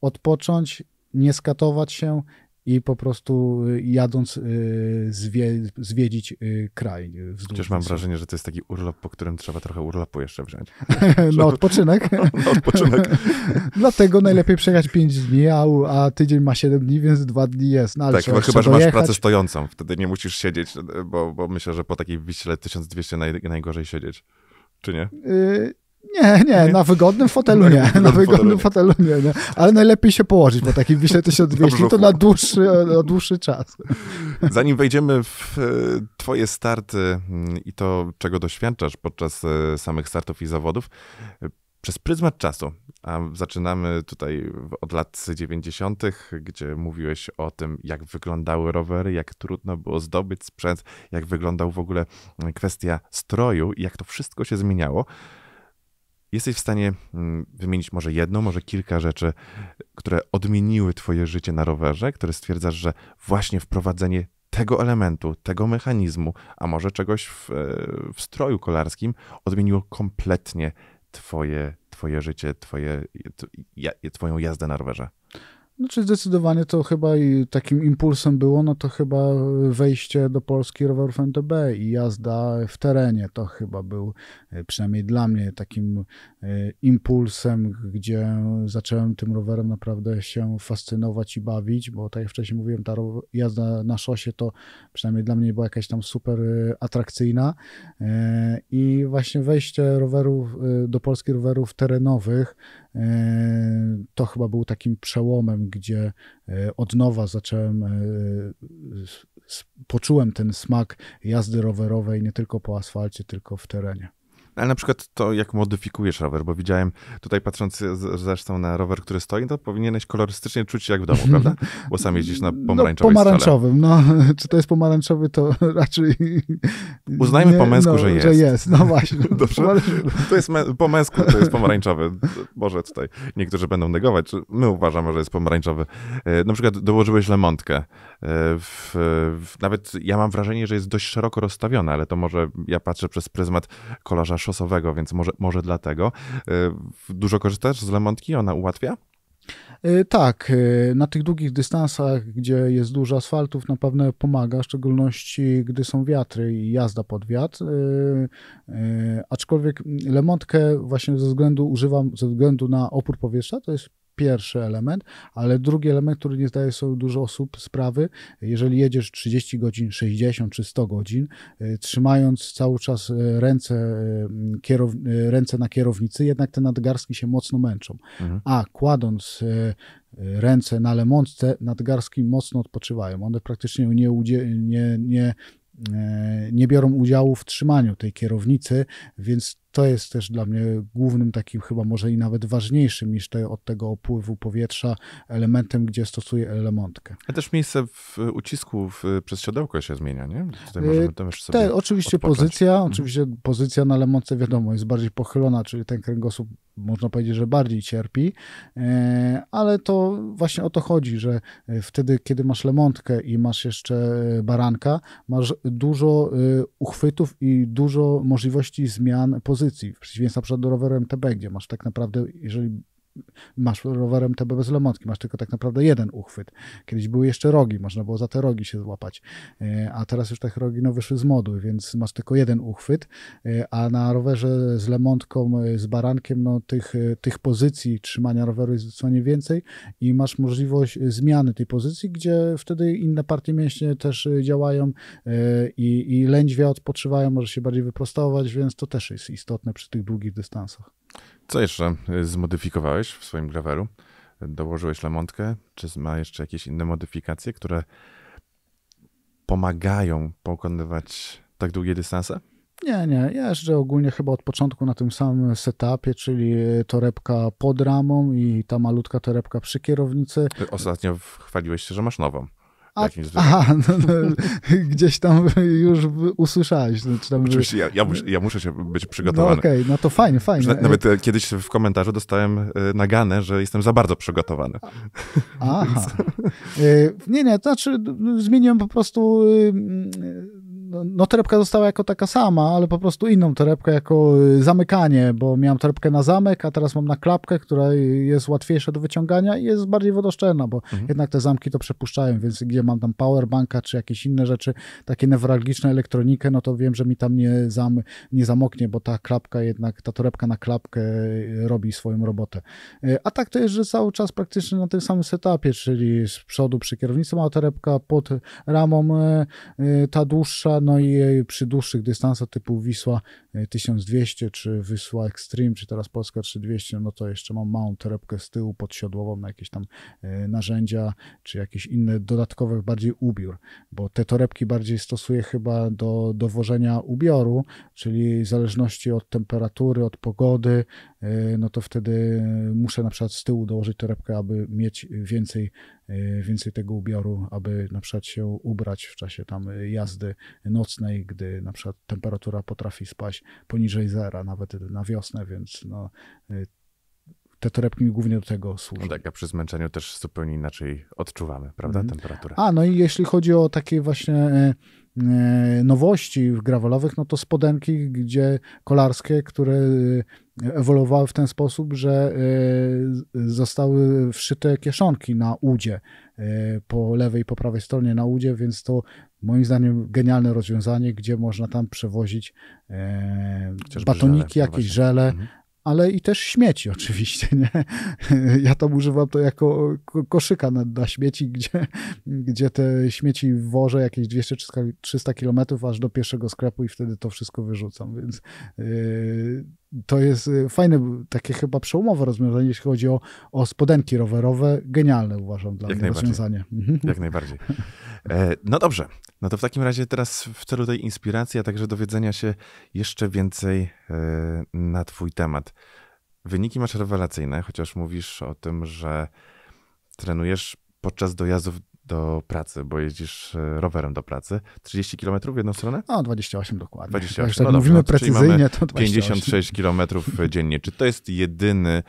odpocząć, nie skatować się, i po prostu y, jadąc y, zwie, zwiedzić y, kraj. Chociaż mam wrażenie, że to jest taki urlop, po którym trzeba trochę urlopu jeszcze wziąć. [laughs] No odpoczynek. [laughs] No, odpoczynek. [laughs] Dlatego najlepiej przejechać 5 dni, a, a tydzień ma 7 dni, więc 2 dni jest. No, tak, chyba, że masz pracę stojącą, wtedy nie musisz siedzieć, bo, bo myślę, że po takiej wiśle 1200 naj, najgorzej siedzieć. Czy nie? Nie, nie, na wygodnym fotelu nie. Na wygodnym fotelu nie, nie. Ale najlepiej się położyć po takim się 1200 to na dłuższy, na dłuższy czas. Zanim wejdziemy w e, twoje starty mm, i to, czego doświadczasz podczas e, samych startów i zawodów, e, przez pryzmat czasu, a zaczynamy tutaj od lat 90., gdzie mówiłeś o tym, jak wyglądały rowery, jak trudno było zdobyć sprzęt, jak wyglądał w ogóle mm, kwestia stroju i jak to wszystko się zmieniało. Jesteś w stanie mm, wymienić może jedną, może kilka rzeczy, które odmieniły Twoje życie na rowerze, które stwierdzasz, że właśnie wprowadzenie tego elementu, tego mechanizmu, a może czegoś w, e, w stroju kolarskim odmieniło kompletnie Twoje, twoje życie, twoje, twoją jazdę na rowerze? Znaczy zdecydowanie to chyba i takim impulsem było, no to chyba wejście do Polski rowerów MTB i jazda w terenie. To chyba był e, przynajmniej dla mnie takim e, impulsem, gdzie zacząłem tym rowerem naprawdę się fascynować i bawić, bo tak jak wcześniej mówiłem, ta jazda na szosie to przynajmniej dla mnie była jakaś tam super e, atrakcyjna i właśnie wejście rowerów do Polski rowerów terenowych E, to chyba był takim przełomem, gdzie e, od nowa zacząłem, e, poczułem ten smak jazdy rowerowej nie tylko po asfalcie, tylko w terenie. Ale na przykład to, jak modyfikujesz rower, bo widziałem tutaj patrząc zresztą na rower, który stoi, to powinieneś kolorystycznie czuć się jak w domu, prawda? Bo sam jeździsz na [laughs] no, pomarańczowym no, pomarańczowym, [laughs] no. Czy to jest pomarańczowy, to [laughs] raczej... Uznajmy nie, po męsku, no, że jest. Że jest, no właśnie. Dobrze? To jest po męsku, to jest pomarańczowy. Może tutaj niektórzy będą negować. czy My uważamy, że jest pomarańczowy. E, na przykład dołożyłeś lemontkę w, w, nawet ja mam wrażenie, że jest dość szeroko rozstawiona, ale to może ja patrzę przez pryzmat kolarza szosowego, więc może, może dlatego. Y, dużo korzystasz z Lemontki? Ona ułatwia? Y, tak, y, na tych długich dystansach, gdzie jest dużo asfaltów, na pewno pomaga, w szczególności gdy są wiatry i jazda pod wiatr. Aczkolwiek Lemontkę właśnie ze względu używam ze względu na opór powietrza, to jest pierwszy element, ale drugi element, który nie zdaje sobie dużo osób sprawy, jeżeli jedziesz 30 godzin, 60 czy 100 godzin, y, trzymając cały czas y, ręce, y, ręce na kierownicy, jednak te nadgarstki się mocno męczą. Mhm. A kładąc ręce na lemontce, nadgarstki mocno odpoczywają. One praktycznie nie, nie, nie nie biorą udziału w trzymaniu tej kierownicy, więc to jest też dla mnie głównym takim chyba może i nawet ważniejszym niż te, od tego opływu powietrza elementem, gdzie stosuję elementkę. A też miejsce w ucisku w, przez siodełko się zmienia, nie? Tutaj e, możemy to jeszcze sobie te, tak, oczywiście odpocząć. pozycja, mhm. oczywiście pozycja na lemonce wiadomo jest bardziej pochylona, czyli ten kręgosłup można powiedzieć, że bardziej cierpi, e, ale to właśnie o to chodzi, że e, wtedy, kiedy masz lemontkę i masz jeszcze baranka, masz dużo uchwytów i dużo możliwości zmian pozycji pozycji, w przeciwieństwie do roweru MTB, gdzie masz tak naprawdę, jeżeli masz rowerem TB bez lomotki, masz tylko tak naprawdę jeden uchwyt. Kiedyś były jeszcze rogi, można było za te rogi się złapać, e, a teraz już te rogi no, wyszły z modu, więc masz tylko jeden uchwyt, e, a na rowerze z lemontką, e, z barankiem, no, tych, tych pozycji trzymania roweru jest zdecydowanie więcej i masz możliwość zmiany tej pozycji, gdzie wtedy inne partie mięśnie też działają i, i lędźwia odpoczywają, może się bardziej wyprostować, więc to też jest istotne przy tych długich dystansach. Co jeszcze y, zmodyfikowałeś w swoim graveru? Dołożyłeś lamontkę? Czy ma jeszcze jakieś inne modyfikacje, które pomagają pokonywać tak długie dystanse? Nie, nie. Ja jeżdżę ogólnie chyba od początku na tym samym setupie, czyli y, torebka pod ramą i ta malutka torebka przy kierownicy. Ostatnio chwaliłeś się, że masz nową. A, aha, [laughs] no, no, gdzieś tam już usłyszałeś. No, czy tam Oczywiście, ja, ja, muszę, ja, muszę się być no przygotowany. No okej, okay, no to fajnie, fajnie. Nawet e, kiedyś w komentarzu dostałem e, naganę, że jestem za bardzo przygotowany. Aha. [laughs] E, nie, nie, to znaczy zmieniłem po prostu y, no torebka została jako taka sama, ale po prostu inną torebkę jako y, zamykanie, bo miałem torebkę na zamek, a teraz mam na klapkę, która jest łatwiejsza do wyciągania i jest bardziej wodoszczelna, bo mhm. jednak te zamki to przepuszczają, więc gdzie mam tam powerbanka czy jakieś inne rzeczy, takie newralgiczne elektronikę, no to wiem, że mi tam nie, zam, nie zamoknie, bo ta klapka jednak, ta torebka na klapkę y, robi swoją robotę. Y, a tak to jest, że cały czas praktycznie na tym samym setupie, czyli z przodu przy kierownicy ma torebka, pod ramą ta dłuższa, no i przy dłuższych dystansach typu Wisła 1200 e, czy Wisła Extreme, czy teraz Polska 3200, no to jeszcze mam małą torebkę z tyłu podsiodłową na jakieś tam e, narzędzia, czy jakieś inne dodatkowe bardziej ubiór, bo te torebki bardziej stosuję chyba do dowożenia ubioru, czyli w zależności od temperatury, od pogody, E, no to wtedy muszę na przykład z tyłu dołożyć torebkę, aby mieć więcej, e, więcej tego ubioru, aby na przykład się ubrać w czasie tam jazdy nocnej, gdy na przykład temperatura potrafi spaść poniżej zera, nawet na wiosnę, więc no, e, te torebki mi głównie do tego służą. No tak, a przy zmęczeniu też zupełnie inaczej odczuwamy, prawda, mm. temperaturę. A, no i jeśli chodzi o takie właśnie E, nowości grawolowych, no to spodenki, gdzie kolarskie, które e, ewoluowały w ten sposób, że e, zostały wszyte kieszonki na udzie po lewej i po prawej stronie na udzie, więc to moim zdaniem genialne rozwiązanie, gdzie można tam przewozić Chociażby batoniki, żele, jakieś no żele, mhm ale i też śmieci [laughs] oczywiście. Nie? Ja tam używam to jako koszyka na, na śmieci, gdzie, gdzie te śmieci wożę jakieś 200-300 kilometrów aż do pierwszego sklepu i wtedy to wszystko wyrzucam, więc... Yy to jest y, fajne, y, takie chyba przełomowe rozwiązanie, jeśli chodzi o, o spodenki rowerowe. Genialne uważam dla Jak mnie rozwiązanie. Mhm. Jak najbardziej. E, no dobrze, no to w takim razie teraz w celu tej inspiracji, a także dowiedzenia się jeszcze więcej e, na twój temat. Wyniki masz rewelacyjne, chociaż mówisz o tym, że trenujesz podczas dojazdów do pracy, bo jeździsz e, rowerem do pracy. 30 km w jedną stronę? No, 28 dokładnie. 28. Także, no tak mówimy no precyzyjnie, to, precyzyjnie, to 56 km dziennie. Czy to jest jedyny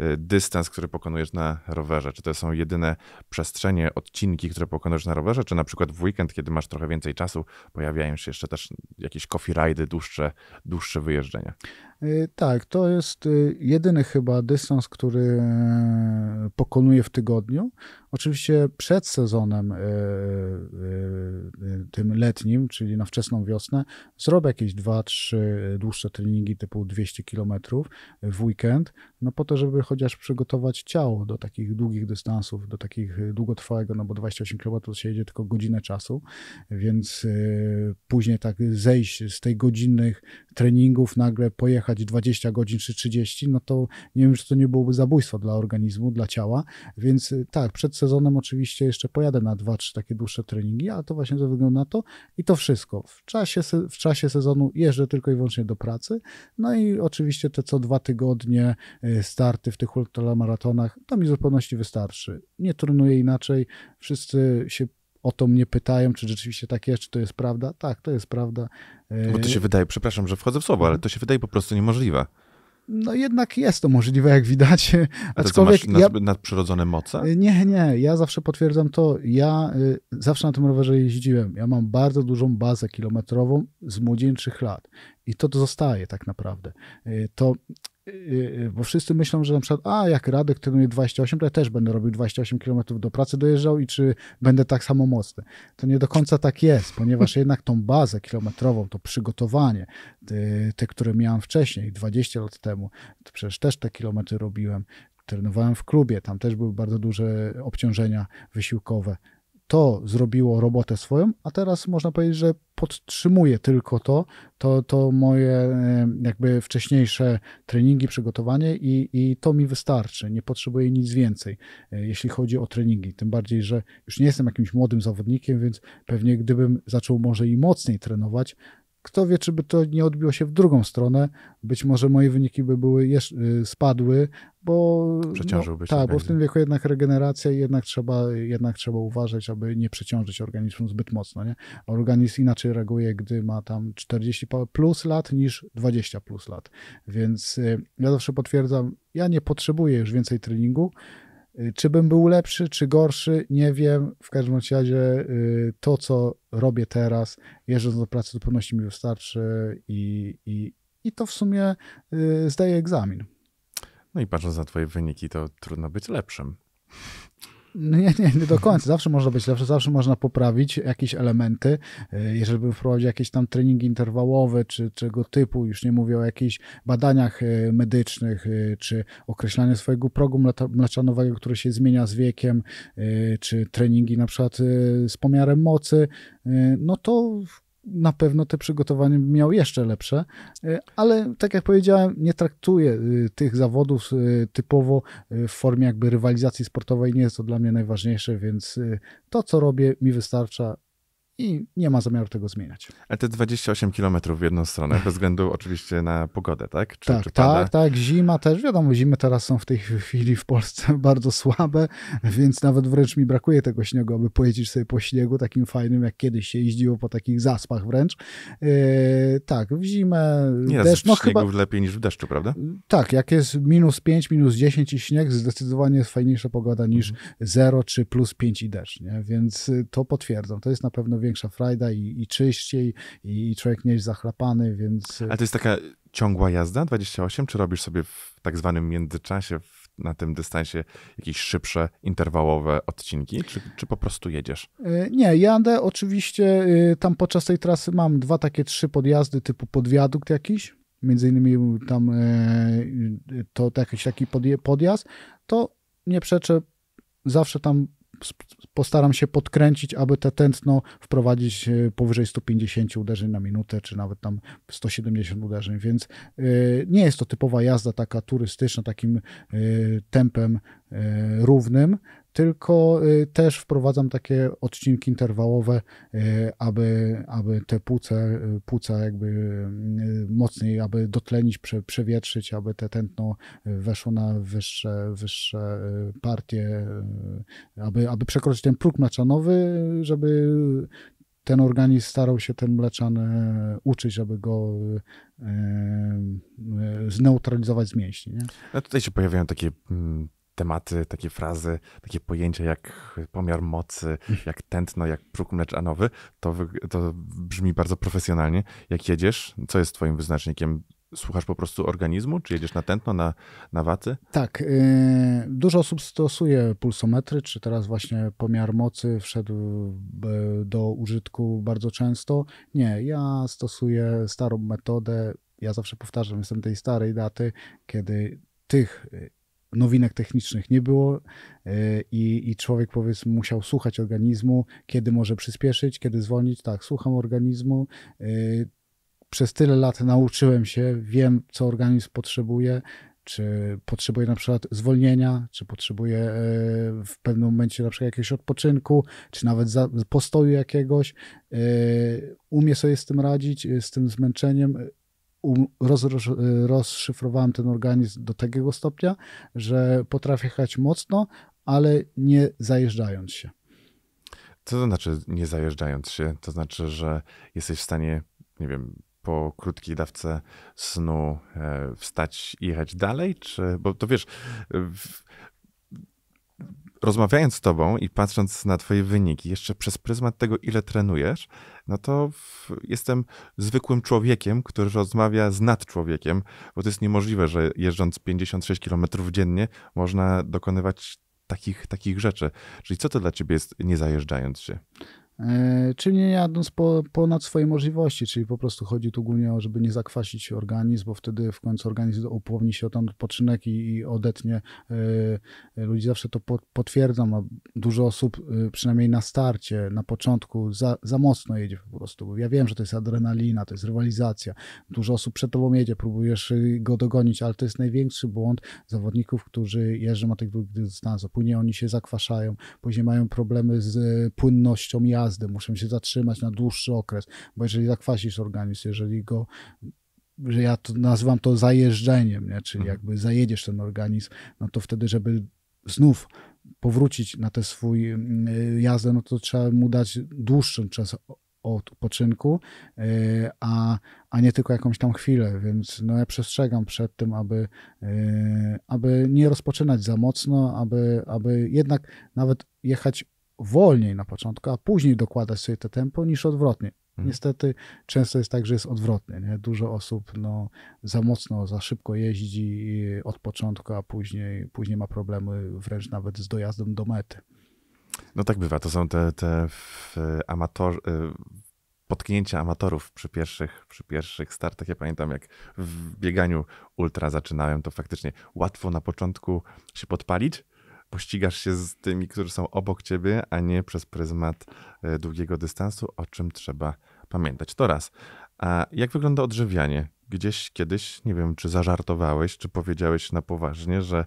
e, dystans, który pokonujesz na rowerze? Czy to są jedyne przestrzenie, odcinki, które pokonujesz na rowerze? Czy na przykład w weekend, kiedy masz trochę więcej czasu, pojawiają się jeszcze też jakieś coffee ride'y, dłuższe, dłuższe wyjeżdżenia? E, tak, to jest e, jedyny chyba dystans, który e, pokonuje w tygodniu. Oczywiście przed sezonem tym letnim, czyli na wczesną wiosnę, zrobię jakieś 2-3 dłuższe treningi typu 200 km w weekend, no po to, żeby chociaż przygotować ciało do takich długich dystansów, do takich długotrwałego, no bo 28 km się jedzie tylko godzinę czasu, więc później tak zejść z tej godzinnych treningów, nagle pojechać czekać 20 godzin czy 30, no to nie wiem, czy to nie byłoby zabójstwo dla organizmu, dla ciała. Więc y, tak, przed sezonem oczywiście jeszcze pojadę na 2-3 takie dłuższe treningi, ale to właśnie to wygląda na to i to wszystko. W czasie, w czasie sezonu jeżdżę tylko i wyłącznie do pracy, no i oczywiście te co dwa tygodnie y, starty w tych ultramaratonach, to mi w zupełności wystarczy. Nie trenuję inaczej, wszyscy się o to mnie pytają, czy rzeczywiście tak jest, czy to jest prawda. Tak, to jest prawda. No bo to e, się wydaje, przepraszam, że wchodzę w słowo, ale mhm. to się wydaje po prostu niemożliwe. No jednak jest to możliwe, jak widać. A to co, masz ja... nadprzyrodzone moce? E, nie, nie. Ja zawsze potwierdzam to. Ja y, zawsze na tym rowerze jeździłem. Ja mam bardzo dużą bazę kilometrową z młodzieńczych lat. I to zostaje tak naprawdę. Y, to Y, y, bo wszyscy myślą, że na przykład, a jak Radek trenuje 28, to ja też będę robił 28 km do pracy, dojeżdżał i czy będę tak samo mocny. To nie do końca tak jest, ponieważ jednak tą bazę kilometrową, to przygotowanie, te, które miałem wcześniej, 20 lat temu, to przecież też te kilometry robiłem, trenowałem w klubie, tam też były bardzo duże obciążenia wysiłkowe to zrobiło robotę swoją, a teraz można powiedzieć, że podtrzymuję tylko to, to, to moje e, jakby wcześniejsze treningi, przygotowanie i, i to mi wystarczy, nie potrzebuję nic więcej, e, jeśli chodzi o treningi, tym bardziej, że już nie jestem jakimś młodym zawodnikiem, więc pewnie gdybym zaczął może i mocniej trenować, kto wie, czy by to nie odbiło się w drugą stronę. Być może moje wyniki by były jeszcze, y, spadły, bo. No, Przeciążyłby no, Tak, bo w tym wieku jednak regeneracja i jednak trzeba, jednak trzeba uważać, aby nie przeciążyć organizmu zbyt mocno. Nie? Organizm inaczej reaguje, gdy ma tam 40 plus lat niż 20 plus lat. Więc y, ja zawsze potwierdzam, ja nie potrzebuję już więcej treningu Y, czy bym był lepszy, czy gorszy, nie wiem. W każdym razie y, to, co robię teraz, jeżdżąc do pracy, zupełności mi wystarczy i, i, i to w sumie y, zdaję egzamin. No i patrząc na Twoje wyniki, to trudno być lepszym. No nie, nie, nie do końca. Zawsze można być zawsze można poprawić jakieś elementy. E, jeżeli bym wprowadził jakieś tam treningi interwałowe, czy czego typu, już nie mówię o jakichś badaniach e, medycznych, e, czy określaniu swojego progu mleczanowego, który się zmienia z wiekiem, czy treningi na przykład z pomiarem mocy, no to na pewno te przygotowanie miał jeszcze lepsze, y, ale tak jak powiedziałem, nie traktuję y, tych zawodów y, typowo w formie jakby rywalizacji sportowej, nie jest to dla mnie najważniejsze, więc to co robię mi wystarcza i nie ma zamiaru tego zmieniać. Ale te 28 km w jedną stronę, bez względu [laughs] oczywiście na pogodę, tak? Czy, tak, czy tak, tak. Zima też, wiadomo, zimy teraz są w tej chwili w Polsce [laughs] bardzo słabe, więc nawet wręcz mi brakuje tego śniegu, aby pojeździć sobie po śniegu takim fajnym, jak kiedyś się jeździło po takich zaspach wręcz. Yy, tak, w zimę nie deszcz, no chyba... lepiej niż w deszczu, prawda? Tak, jak jest minus 5, minus 10 i śnieg, zdecydowanie jest fajniejsza pogoda niż mhm. 0 czy plus 5 i deszcz, nie? Więc to potwierdzam, to jest na pewno większa frajda i, i czyściej i, człowiek nie jest zachlapany, więc... Ale to jest taka ciągła jazda 28, czy robisz sobie w tak zwanym międzyczasie w na tym dystansie jakieś szybsze, interwałowe odcinki, czy, czy, po prostu jedziesz? E, nie, jadę oczywiście, e, tam podczas tej trasy mam dwa takie trzy podjazdy typu podwiadukt jakiś, między innymi tam to, e, to jakiś taki podjazd, to nie przeczę, zawsze tam postaram się podkręcić, aby te tętno wprowadzić e, powyżej 150 uderzeń na minutę, czy nawet tam 170 uderzeń, więc e, nie jest to typowa jazda taka turystyczna, takim e, tempem równym, tylko y, też wprowadzam takie odcinki interwałowe, y, aby, aby te płuce, y, płuca jakby mocniej, aby dotlenić, przewietrzyć, aby te tętno weszło na wyższe, wyższe partie, aby, aby przekroczyć ten próg mleczanowy, żeby ten organizm starał się ten mleczan uczyć, żeby go zneutralizować z mięśni. Nie? No tutaj się pojawiają takie mm, tematy, takie frazy, takie pojęcia jak pomiar mocy, mhm. jak tętno, jak próg mleczanowy, to, to brzmi bardzo profesjonalnie. Jak jedziesz, co jest twoim wyznacznikiem? Słuchasz po prostu organizmu, czy jedziesz na tętno, na, na waty? Tak. Yy, dużo osób stosuje pulsometry, czy teraz właśnie pomiar mocy wszedł e, do użytku bardzo często. Nie, ja stosuję starą metodę. Ja zawsze powtarzam, jestem tej starej daty, kiedy tych nowinek technicznych nie było e, i, i człowiek powiedzmy musiał słuchać organizmu, kiedy może przyspieszyć, kiedy zwolnić, tak, słucham organizmu, e, przez tyle lat nauczyłem się, wiem co organizm potrzebuje, czy potrzebuje na przykład zwolnienia, czy potrzebuje e, w pewnym momencie na przykład jakiegoś odpoczynku, czy nawet postoju jakiegoś, umie sobie z tym radzić, z tym zmęczeniem, Um, roz, e, rozszyfrowałem ten organizm do takiego stopnia, że potrafię jechać mocno, ale nie zajeżdżając się. Co to znaczy nie zajeżdżając się? To znaczy, że jesteś w stanie, nie wiem, po krótkiej dawce snu e, wstać i jechać dalej? Czy, bo to wiesz, rozmawiając z tobą i patrząc na twoje wyniki, jeszcze przez pryzmat tego, ile trenujesz, no to jestem zwykłym człowiekiem, który rozmawia z nadczłowiekiem, bo to jest niemożliwe, że jeżdżąc 56 km dziennie można dokonywać takich, takich rzeczy. Czyli co to dla ciebie jest, nie zajeżdżając się? E, czyli nie jadąc po, ponad swoje możliwości, czyli po prostu chodzi tu głównie o, żeby nie zakwasić organizm, bo wtedy w końcu organizm upłowni się o ten odpoczynek i, i odetnie. E, ludzie zawsze to potwierdzą, a dużo osób e, przynajmniej na starcie, na początku za, za mocno jedzie po prostu. Ja wiem, że to jest adrenalina, to jest rywalizacja. Dużo osób przed tobą jedzie, próbujesz y, go dogonić, ale to jest największy błąd zawodników, którzy jeżdżą na tych długich dystansach. Później oni się zakwaszają, później mają problemy z płynnością jazdy, muszę się zatrzymać na dłuższy okres, bo jeżeli zakwasisz organizm, jeżeli go że ja to nazywam to zajeżdżeniem, nie? czyli mhm. jakby zajedziesz ten organizm, no to wtedy, żeby znów powrócić na tę swój mm, y, jazdę, no to trzeba mu dać dłuższy czas odpoczynku, y, a, a nie tylko jakąś tam chwilę, więc no ja przestrzegam przed tym, aby, y, aby nie rozpoczynać za mocno, aby, aby jednak nawet jechać wolniej na początku, a później dokładać sobie to tempo niż odwrotnie. Mhm. Niestety często jest tak, że jest odwrotnie. Nie? Dużo osób no, za mocno, za szybko jeździ y, od początku, a później, później ma problemy wręcz nawet z dojazdem do mety. No tak bywa. To są te, te amator, y, potknięcia amatorów przy pierwszych, przy pierwszych startach. Ja pamiętam, jak w bieganiu ultra zaczynałem, to faktycznie łatwo na początku się podpalić, pościgasz się z tymi, którzy są obok ciebie, a nie przez pryzmat e, długiego dystansu, o czym trzeba pamiętać. To raz. A jak wygląda odżywianie? Gdzieś kiedyś, nie wiem, czy zażartowałeś, czy powiedziałeś na poważnie, że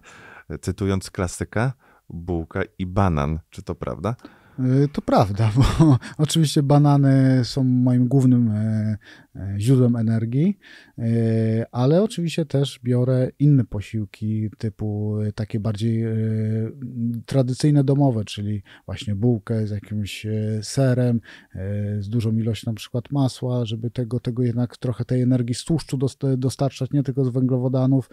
e, cytując klasyka, bułka i banan. Czy to prawda? E, to prawda, bo [laughs] oczywiście banany są moim głównym źródłem energii, e, ale oczywiście też biorę inne posiłki typu e, takie bardziej e, tradycyjne domowe, czyli właśnie bułkę z jakimś serem, z dużą ilością na przykład masła, żeby tego, tego jednak trochę tej energii z tłuszczu dostarczać, nie tylko z węglowodanów.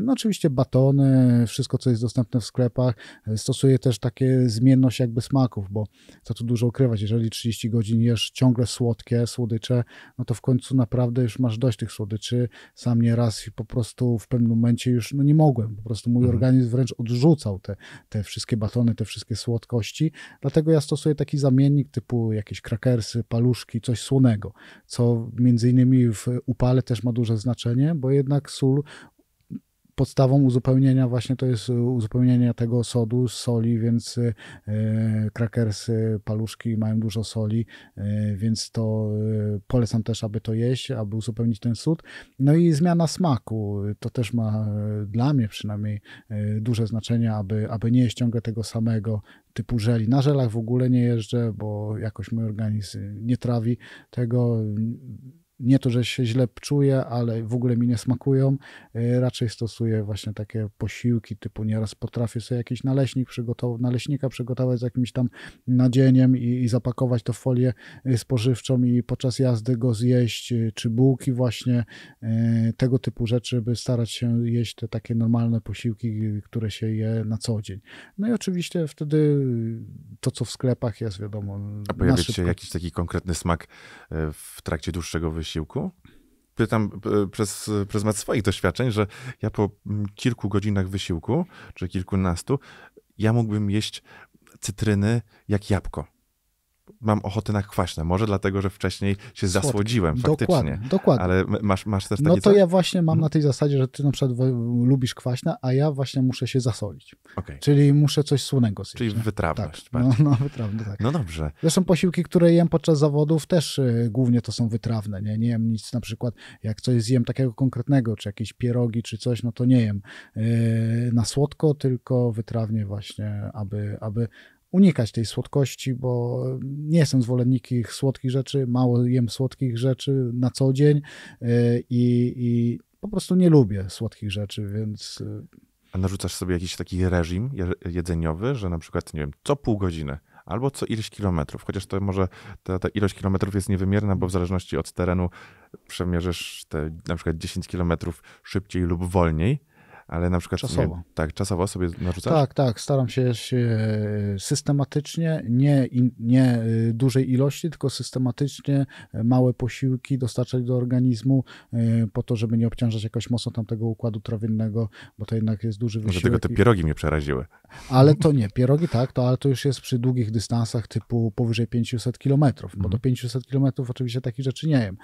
No oczywiście batony, wszystko co jest dostępne w sklepach. Stosuję też takie zmienność jakby smaków, bo co tu dużo ukrywać, jeżeli 30 godzin jesz ciągle słodkie, słodycze, no to w końcu końcu naprawdę już masz dość tych słodyczy. Sam nie raz i po prostu w pewnym momencie już no nie mogłem. Po prostu mój mhm. organizm wręcz odrzucał te, te wszystkie batony, te wszystkie słodkości. Dlatego ja stosuję taki zamiennik typu jakieś krakersy, paluszki, coś słonego, co między innymi w upale też ma duże znaczenie, bo jednak sól podstawą uzupełnienia właśnie to jest e, uzupełnienie tego sodu z soli, więc e, krakersy, paluszki mają dużo soli, e, więc to polecam też, aby to jeść, aby uzupełnić ten sód. No i zmiana smaku, to też ma dla mnie przynajmniej duże znaczenie, aby, aby nie jeść ciągle tego samego typu żeli. Na żelach w ogóle nie jeżdżę, bo jakoś mój organizm nie trawi tego nie to, że się źle czuję, ale w ogóle mi nie smakują. E, raczej stosuję właśnie takie posiłki, typu nieraz potrafię sobie jakiś naleśnik przygotować, naleśnika przygotować z jakimś tam nadzieniem i, i zapakować to w folię e, spożywczą i podczas jazdy go zjeść, e, czy bułki właśnie, tego typu rzeczy, by starać się jeść te takie normalne posiłki, które się je na co dzień. No i oczywiście wtedy to, co w sklepach jest, wiadomo. A pojawia się jakiś taki konkretny smak w trakcie dłuższego wysiłku? wysiłku. Pytam e, przez pryzmat swoich doświadczeń, że ja po mm, kilku godzinach wysiłku, czy kilkunastu, ja mógłbym jeść cytryny jak jabłko mam ochotę na kwaśne. Może dlatego, że wcześniej się Słodki. zasłodziłem faktycznie. Dokładnie, dokładnie. Ale masz, masz też takie... No to co? ja właśnie mam mhm. na tej zasadzie, że ty na przykład lubisz kwaśne, a ja właśnie muszę się zasolić. Okay. Czyli muszę coś słonego zjeść. Czyli wytrawność. Tak. No, no, wytrawne, tak. No dobrze. Zresztą posiłki, które jem podczas zawodów też y, głównie to są wytrawne. Nie? nie jem nic na przykład, jak coś zjem takiego konkretnego, czy jakieś pierogi, czy coś, no to nie jem y, na słodko, tylko wytrawnie właśnie, aby, aby, unikać tej słodkości, bo nie jestem zwolennikiem słodkich rzeczy, mało jem słodkich rzeczy na co dzień e, i, i po prostu nie lubię słodkich rzeczy, więc. E, A narzucasz sobie jakiś taki reżim jedzeniowy, że na przykład, nie wiem, co pół godziny albo co ileś kilometrów, chociaż to może ta, ta ilość kilometrów jest niewymierna, bo w zależności od terenu przemierzysz te na przykład 10 kilometrów szybciej lub wolniej ale na przykład... Czasowo. Nie, tak, czasowo sobie narzucasz? Tak, tak, staram się, się e, systematycznie, nie, nie e, dużej ilości, tylko systematycznie e, małe posiłki dostarczać do organizmu po to, żeby nie obciążać jakoś mocno tamtego układu trawiennego, bo to jednak jest duży wysiłek. Dlatego te pierogi mnie przeraziły. Ale to nie, pierogi tak, to, ale to już jest przy długich dystansach typu powyżej 500 km, bo do 500 mhm. km oczywiście takich rzeczy nie jem,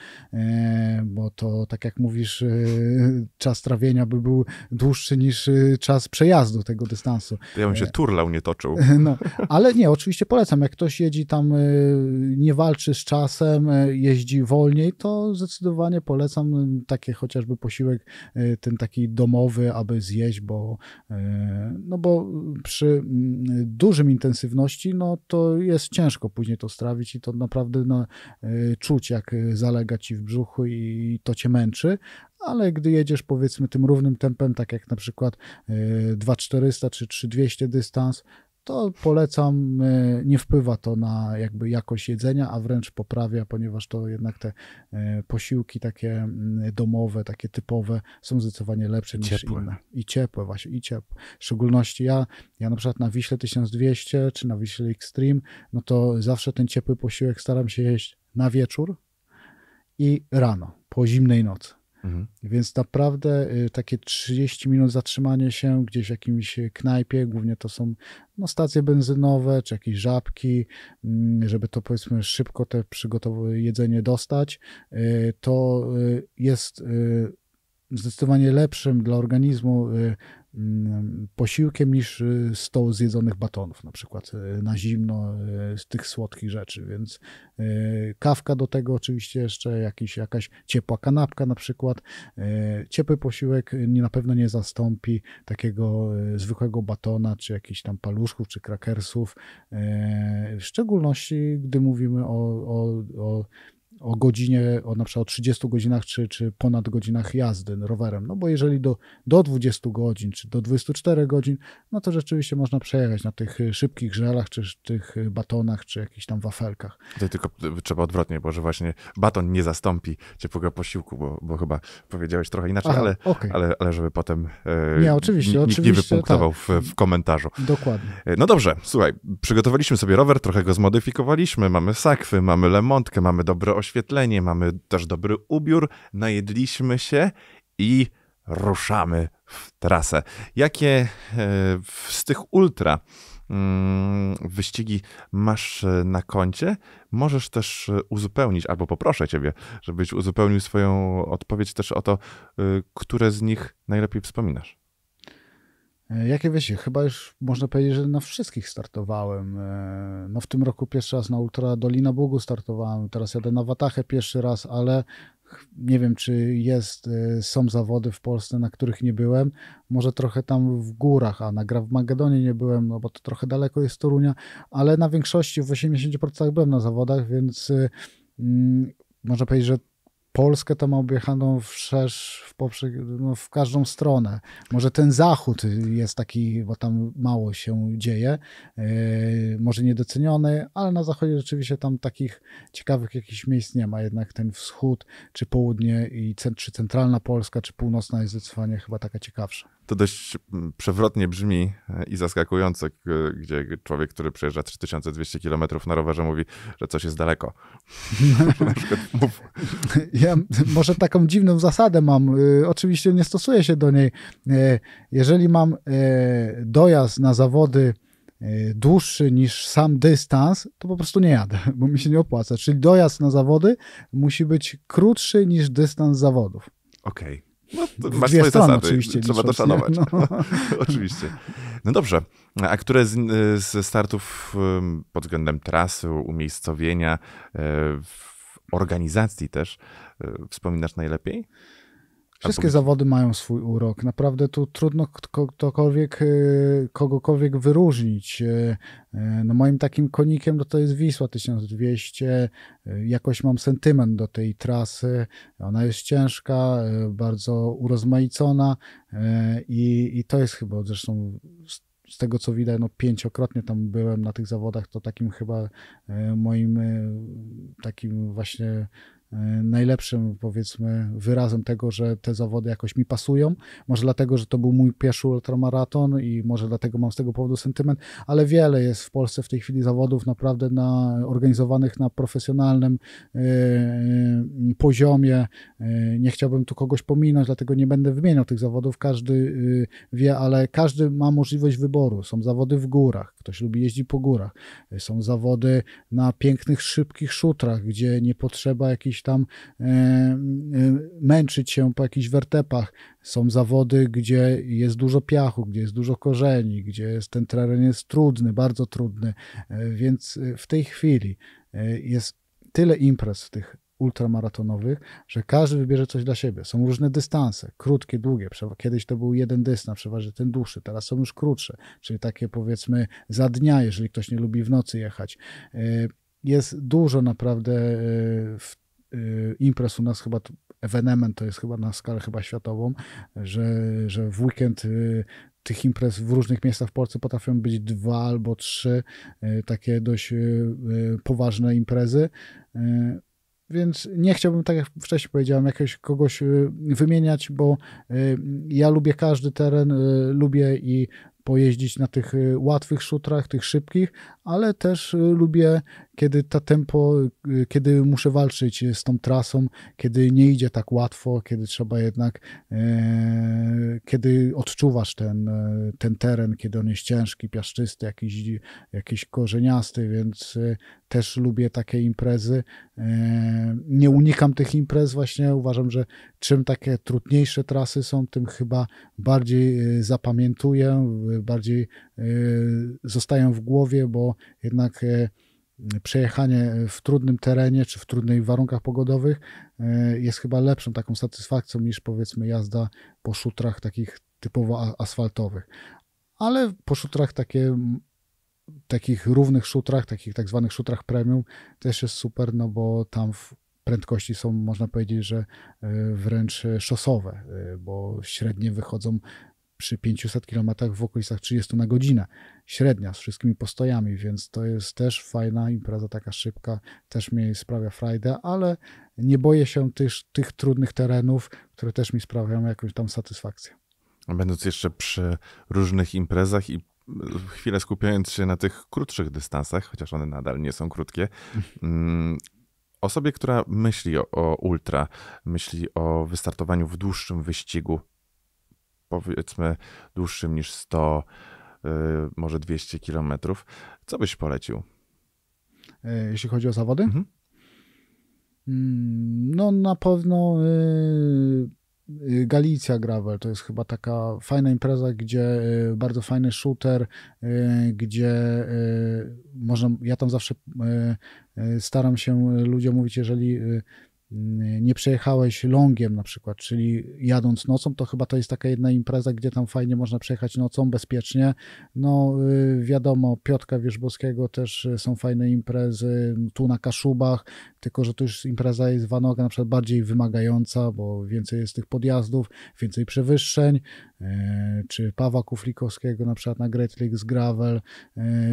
bo to tak jak mówisz, czas trawienia by był dłuższy, dłuższy niż y, czas przejazdu tego dystansu. ja bym się e, turlał, nie toczył. [laughs] No, ale nie, oczywiście polecam. Jak ktoś jeździ tam, y, nie walczy z czasem, y, jeździ wolniej, to zdecydowanie polecam takie chociażby posiłek, ten taki domowy, aby zjeść, bo, no bo przy dużym intensywności, no to jest ciężko później to strawić i to naprawdę no, czuć, jak zalega ci w brzuchu i to cię męczy, ale gdy jedziesz powiedzmy tym równym tempem, tak jak na przykład 2400 e, czy 3200 dystans, to polecam, e, nie wpływa to na jakby jakość jedzenia, a wręcz poprawia, ponieważ to jednak te e, posiłki takie mm, domowe, takie typowe są zdecydowanie lepsze ciepłe. niż inne. I ciepłe właśnie, i ciepłe. W szczególności ja, ja na przykład na Wiśle 1200 czy na Wiśle Extreme, no to zawsze ten ciepły posiłek staram się jeść na wieczór i rano, po zimnej nocy Mhm. Więc naprawdę y, takie 30 minut zatrzymanie się gdzieś w jakimś knajpie, głównie to są no, stacje benzynowe czy jakieś żabki, mm, żeby to powiedzmy szybko te przygotowane jedzenie dostać, y, to y, jest zdecydowanie lepszym dla organizmu Mm, posiłkiem niż y, sto zjedzonych batonów, na przykład y, na zimno, y, z tych słodkich rzeczy, więc kawka do tego oczywiście jeszcze jakiś, jakaś ciepła kanapka na przykład. Ciepły posiłek na pewno nie zastąpi takiego zwykłego batona, czy jakichś tam paluszków, czy krakersów, w szczególności gdy mówimy o, o, o o godzinie, o na przykład o 30 godzinach czy, czy ponad godzinach jazdy rowerem. No bo jeżeli do, do 20 godzin czy do 24 godzin, no to rzeczywiście można przejechać na tych y, szybkich żelach, czy tych y, batonach, czy jakichś tam wafelkach. Tutaj tylko y, trzeba odwrotnie, bo że właśnie baton nie zastąpi ciepłego posiłku, bo, bo chyba powiedziałeś trochę inaczej, Aha, ale, okay. ale, ale żeby potem e, nie, oczywiście, nikt oczywiście, nie wypunktował tak. w, w komentarzu. Dokładnie. E, no dobrze, słuchaj, przygotowaliśmy sobie rower, trochę go zmodyfikowaliśmy, mamy sakwy, mamy lemontkę, mamy dobre oświetlenie, mamy też dobry ubiór, najedliśmy się i ruszamy w trasę. Jakie e, z tych ultra mm, wyścigi masz e, na koncie, możesz też e, uzupełnić, albo poproszę Ciebie, żebyś uzupełnił swoją odpowiedź też o to, które z nich najlepiej wspominasz. E, jakie wiecie, Chyba już można powiedzieć, że na wszystkich startowałem. E, no w tym roku pierwszy raz na Ultra Dolina Bugu startowałem, teraz jadę na Watachę pierwszy raz, ale nie wiem, czy jest, e, są zawody w Polsce, na których nie byłem. Może trochę tam w górach, a na Gra w Magedonie nie byłem, no bo to trochę daleko jest Torunia, ale na większości, w 80% byłem na zawodach, więc mm, można powiedzieć, że Polskę to ma objechaną wszerz, w, poprze, no, w każdą stronę. Może ten zachód jest taki, bo tam mało się dzieje, yy, może niedoceniony, ale na zachodzie rzeczywiście tam takich ciekawych jakichś miejsc nie ma. Jednak ten wschód, czy południe, i cent, czy centralna Polska, czy północna jest zdecydowanie chyba taka ciekawsza. To dość mm, przewrotnie brzmi e, i zaskakujące, gdzie człowiek, który przejeżdża 3200 km na rowerze mówi, że coś jest daleko. [laughs] ja może taką dziwną zasadę mam. Y, oczywiście nie stosuję się do niej. E, jeżeli mam e, dojazd na zawody dłuższy niż sam dystans, to po prostu nie jadę, bo mi się nie opłaca. Czyli dojazd na zawody musi być krótszy niż dystans zawodów. Okej. Okay. No, masz swoje strony, zasady, oczywiście, trzeba to szanować. No. [laughs] oczywiście. No dobrze, a które z, z startów pod względem trasy, umiejscowienia, e, organizacji też e, wspominasz najlepiej? Wszystkie zawody mają swój urok. Naprawdę tu trudno ktokolwiek, y, kogokolwiek wyróżnić. Y, y, no moim takim konikiem no to jest Wisła 1200. Jakoś mam sentyment do tej trasy. Ona jest ciężka, bardzo urozmaicona i, i to jest chyba zresztą z tego co widać, no pięciokrotnie tam byłem na tych zawodach, to takim chyba moim takim właśnie Y, najlepszym, powiedzmy, wyrazem tego, że te zawody jakoś mi pasują. Może dlatego, że to był mój pierwszy ultramaraton i może dlatego mam z tego powodu sentyment, ale wiele jest w Polsce w tej chwili zawodów naprawdę na, organizowanych na profesjonalnym y, y, poziomie. nie chciałbym tu kogoś pominąć, dlatego nie będę wymieniał tych zawodów. Każdy wie, ale każdy ma możliwość wyboru. Są zawody w górach, ktoś lubi jeździć po górach. Są zawody na pięknych, szybkich szutrach, gdzie nie potrzeba jakichś tam e, e, męczyć się po jakichś wertepach. Są zawody, gdzie jest dużo piachu, gdzie jest dużo korzeni, gdzie jest, ten teren jest trudny, bardzo trudny, e, więc w tej chwili jest tyle imprez tych ultramaratonowych, że każdy wybierze coś dla siebie. Są różne dystanse, krótkie, długie. Kiedyś to był jeden dystans, przeważnie ten dłuższy, teraz są już krótsze, czyli takie powiedzmy za dnia, jeżeli ktoś nie lubi w nocy jechać. Jest dużo naprawdę w Y, imprez u nas chyba ewenement to jest chyba na skalę chyba światową, że, że w weekend y, tych imprez w różnych miejscach w Polsce potrafią być dwa albo trzy y, takie dość poważne imprezy. Więc nie chciałbym, tak jak wcześniej powiedziałem, jakiegoś kogoś wymieniać, bo ja lubię każdy teren, lubię i pojeździć na tych łatwych szutrach, tych szybkich, ale też lubię kiedy to tempo, y, kiedy muszę walczyć z tą trasą, kiedy nie idzie tak łatwo, kiedy trzeba jednak, e, kiedy odczuwasz ten, e, ten teren, kiedy on jest ciężki, piaszczysty, jakiś, jakiś korzeniasty, więc e, też lubię takie imprezy. Nie unikam tych imprez właśnie, uważam, że czym takie trudniejsze trasy są, tym chyba bardziej zapamiętuję, bardziej zostają w głowie, bo jednak przejechanie w trudnym terenie czy w trudnych warunkach pogodowych e, jest chyba lepszą taką satysfakcją niż powiedzmy jazda po szutrach takich typowo asfaltowych. Ale po szutrach takie takich równych szutrach, takich tak zwanych szutrach premium też jest super, no bo tam prędkości są, można powiedzieć, że e, wręcz szosowe, e, bo średnie wychodzą przy 500 km w okolicach 30 na godzinę. Średnia z wszystkimi postojami, więc to jest też fajna impreza, taka szybka, też mi sprawia frajdę, ale nie boję się tych, tych trudnych terenów, które też mi sprawiają jakąś tam satysfakcję. Będąc jeszcze przy różnych imprezach i e, chwilę skupiając się na tych krótszych dystansach, chociaż one nadal nie są krótkie, [laughs] mm, osobie, która myśli o, o ultra, myśli o wystartowaniu w dłuższym wyścigu, powiedzmy dłuższym niż 100, y, może 200 kilometrów. Co byś polecił? E, jeśli chodzi o zawody? Mhm. Mm, no na pewno y, y, Galicja Gravel to jest chyba taka fajna impreza, gdzie bardzo fajny shooter, gdzie można, ja tam zawsze staram się ludziom mówić, jeżeli nie przejechałeś longiem na przykład, czyli jadąc nocą, to chyba to jest taka jedna impreza, gdzie tam fajnie można przejechać nocą bezpiecznie. No y, wiadomo, Piotka Wierzbowskiego też y, są fajne imprezy, tu na Kaszubach, tylko że tu już impreza jest Wanoga na przykład bardziej wymagająca, bo więcej jest tych podjazdów, więcej przewyższeń, y, czy Pawa Kuflikowskiego na przykład na Great Lakes Gravel,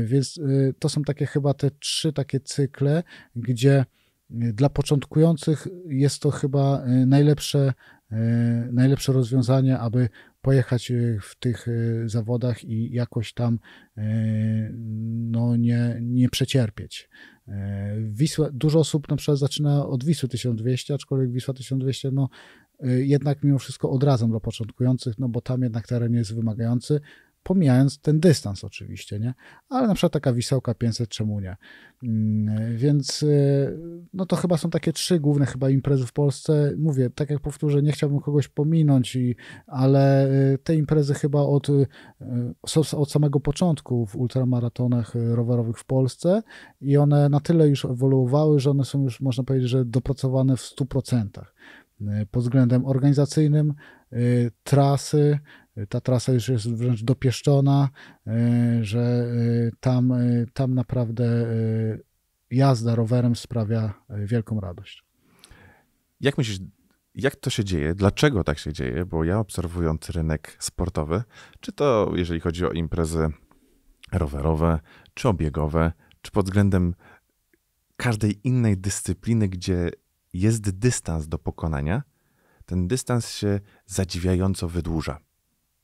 więc to są takie chyba te trzy takie cykle, gdzie dla początkujących jest to chyba e, najlepsze, e, najlepsze rozwiązanie, aby pojechać e, w tych zawodach i jakoś tam no, nie, nie przecierpieć. Wisła, dużo osób na przykład zaczyna od Wisły 1200, aczkolwiek Wisła 1200 no, jednak mimo wszystko od razem dla początkujących, no bo tam jednak teren jest wymagający, pomijając ten dystans oczywiście, nie? Ale na przykład taka Wisełka 500, czemu nie? Mm, więc y, no to chyba są takie trzy główne chyba imprezy w Polsce. Mówię, tak jak powtórzę, nie chciałbym kogoś pominąć, i, ale y, te imprezy chyba od, y, od samego początku w ultramaratonach rowerowych w Polsce i one na tyle już ewoluowały, że one są już, można powiedzieć, że dopracowane w 100% pod względem organizacyjnym, Y, trasy. Ta trasa już jest wręcz dopieszczona, y, że y, tam, tam naprawdę jazda rowerem sprawia wielką radość. Jak myślisz, jak to się dzieje? Dlaczego tak się dzieje? Bo ja obserwując rynek sportowy, czy to jeżeli chodzi o imprezy rowerowe, czy obiegowe, czy pod względem każdej innej dyscypliny, gdzie jest dystans do pokonania, ten dystans się zadziwiająco wydłuża.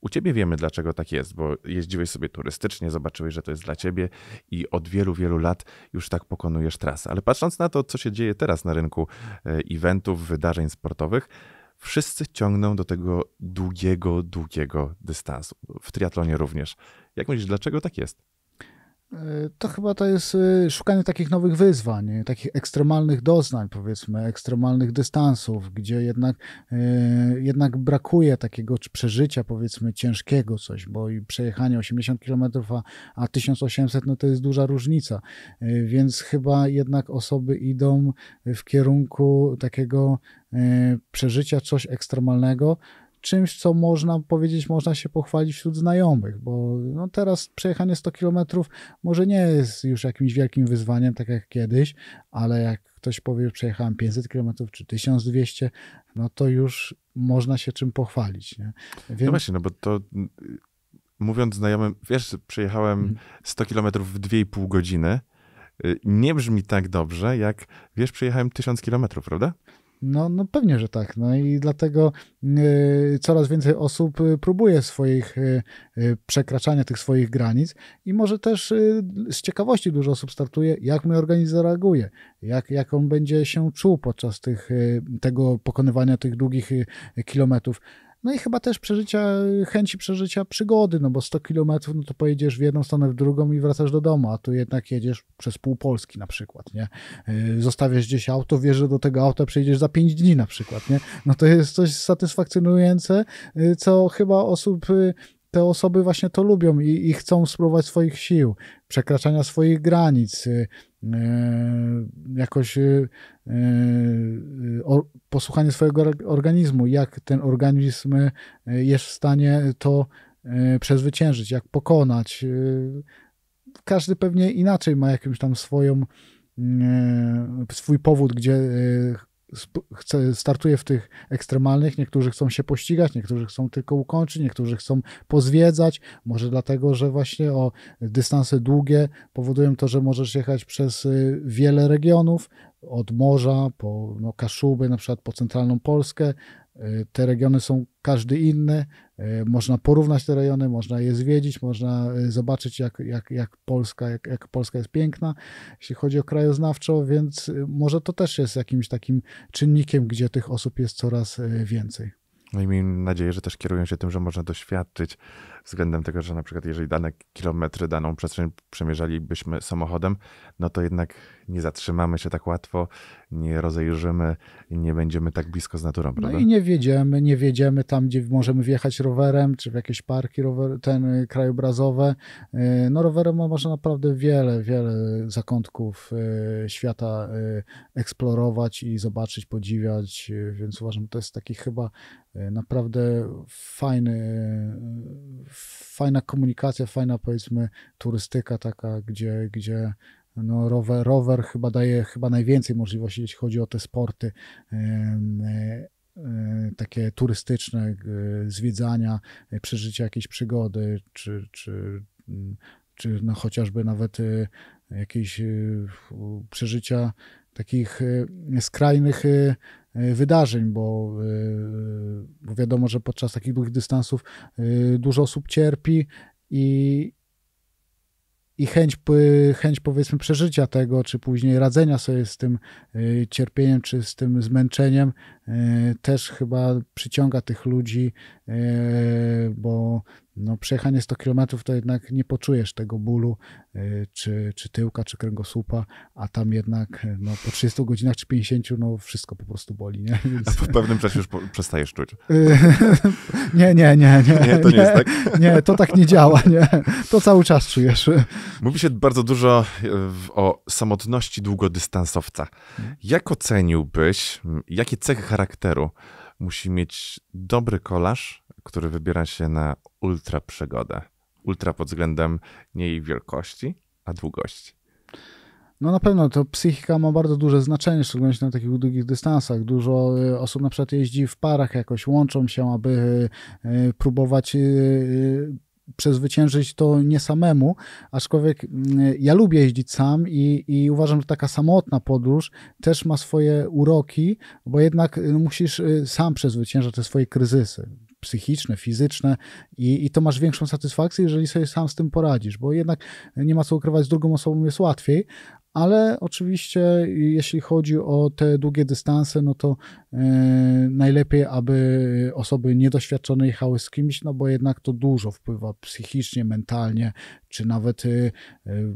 U ciebie wiemy, dlaczego tak jest, bo jeździłeś sobie turystycznie, zobaczyłeś, że to jest dla ciebie i od wielu, wielu lat już tak pokonujesz trasę. Ale patrząc na to, co się dzieje teraz na rynku e, eventów, wydarzeń sportowych, wszyscy ciągną do tego długiego, długiego dystansu. W triatlonie również. Jak myślisz, dlaczego tak jest? E, to chyba to jest e, szukanie takich nowych wyzwań, e, takich ekstremalnych doznań, powiedzmy, ekstremalnych dystansów, gdzie jednak, jednak brakuje takiego przeżycia, powiedzmy, ciężkiego coś, bo i przejechanie 80 km, a, a 1800 no to jest duża różnica. Więc chyba jednak osoby idą w kierunku takiego przeżycia coś ekstremalnego, czymś, co można powiedzieć, można się pochwalić wśród znajomych, bo no teraz przejechanie 100 km może nie jest już jakimś wielkim wyzwaniem, tak jak kiedyś, ale jak ktoś powie, że przejechałem 500 km czy 1200, no to już można się czym pochwalić. Nie? No Więc... No właśnie, no bo to y, mówiąc znajomym, wiesz, przejechałem 100 mhm. km w 2,5 godziny, y, nie brzmi tak dobrze, jak wiesz, przejechałem 1000 km, prawda? No, no pewnie, że tak. No i dlatego y, coraz więcej osób y, próbuje swoich y, przekraczania tych swoich granic i może też z ciekawości dużo osób startuje, jak mój organizm zareaguje, jak, jak on będzie się czuł podczas tych, tego pokonywania tych długich kilometrów. No i chyba też przeżycia, chęci przeżycia przygody, no bo 100 kilometrów, no to pojedziesz w jedną stronę, w drugą i wracasz do domu, a tu jednak jedziesz przez pół Polski na przykład, nie? Y, zostawiasz gdzieś auto, wiesz, że do tego auta przejdziesz za 5 dni na przykład, nie? No to jest coś satysfakcjonujące, y, co chyba osób y, te osoby właśnie to lubią i, i, chcą spróbować swoich sił, przekraczania swoich granic, jakoś E, posłuchanie swojego organizmu, jak ten organizm e, jest w stanie to e, przezwyciężyć, jak pokonać. Każdy pewnie inaczej ma jakąś tam swoją swój powód, gdzie chce, startuje w tych ekstremalnych, niektórzy chcą się pościgać, niektórzy chcą tylko ukończyć, niektórzy chcą pozwiedzać, może dlatego, że właśnie o dystanse długie powodują to, że możesz jechać przez y, wiele regionów, od morza po no, Kaszuby, na przykład po centralną Polskę, te regiony są każdy inny, e, można porównać te rejony, można je zwiedzić, można e, zobaczyć, jak, jak, jak, Polska, jak, jak Polska jest piękna, jeśli chodzi o krajoznawczo, więc e, może to też jest jakimś takim czynnikiem, gdzie tych osób jest coraz więcej. No i miejmy nadzieję, że też kierują się tym, że można doświadczyć względem tego, że na przykład jeżeli dane kilometry, daną przestrzeń przemierzalibyśmy samochodem, no to jednak nie zatrzymamy się tak łatwo, nie rozejrzymy i nie będziemy tak blisko z naturą, no prawda? No i nie wiedziemy, nie wiedziemy tam, gdzie możemy wjechać rowerem, czy w jakieś parki rower, ten y, krajobrazowe. Y, no rowerem można naprawdę wiele, wiele zakątków y, świata eksplorować i zobaczyć, podziwiać, więc uważam, że to jest taki chyba naprawdę fajny, fajna komunikacja, fajna powiedzmy turystyka taka, gdzie, gdzie no, rower, rower chyba daje chyba najwięcej możliwości, jeśli chodzi o te sporty e, e, takie turystyczne, e, zwiedzania, przeżycia jakiejś przygody, czy, czy, mm, czy no chociażby nawet jakieś przeżycia takich skrajnych E, wydarzeń, bo, e, bo wiadomo, że podczas takich długich dystansów e, dużo osób cierpi i, i chęć, chęć powiedzmy przeżycia tego, czy później radzenia sobie z tym cierpieniem, czy z tym zmęczeniem też chyba przyciąga tych ludzi, bo no, przejechanie 100 km to jednak nie poczujesz tego bólu, y, czy, czy tyłka, czy kręgosłupa, a tam jednak no, po 30 godzinach czy 50 no, wszystko po prostu boli. Nie? Więc... A w pewnym czasie już przestajesz czuć. [laughs] nie, nie, nie, nie. Nie, to nie, nie, jest tak. Nie, to tak nie działa. Nie. To cały czas czujesz. Mówi się bardzo dużo e, o samotności długodystansowca. Hmm. Jak oceniłbyś, jakie cechy charakteru musi mieć dobry kolarz, który wybiera się na ultra przygodę. Ultra pod względem nie jej wielkości, a długości. No na pewno to psychika ma bardzo duże znaczenie, szczególnie na takich długich dystansach. Dużo e, osób na przykład jeździ w parach, jakoś łączą się, aby e, e, próbować przezwyciężyć to nie samemu, aczkolwiek mm, ja lubię jeździć sam i, i uważam, że taka samotna podróż też ma swoje uroki, bo jednak musisz sam przezwyciężać te swoje kryzysy psychiczne, fizyczne i, i to masz większą satysfakcję, jeżeli sobie sam z tym poradzisz, bo jednak nie ma co ukrywać, z drugą osobą jest łatwiej, ale oczywiście jeśli chodzi o te długie dystanse, no to yy, najlepiej, aby osoby niedoświadczone jechały z kimś, no bo jednak to dużo wpływa psychicznie, mentalnie, czy nawet y, y,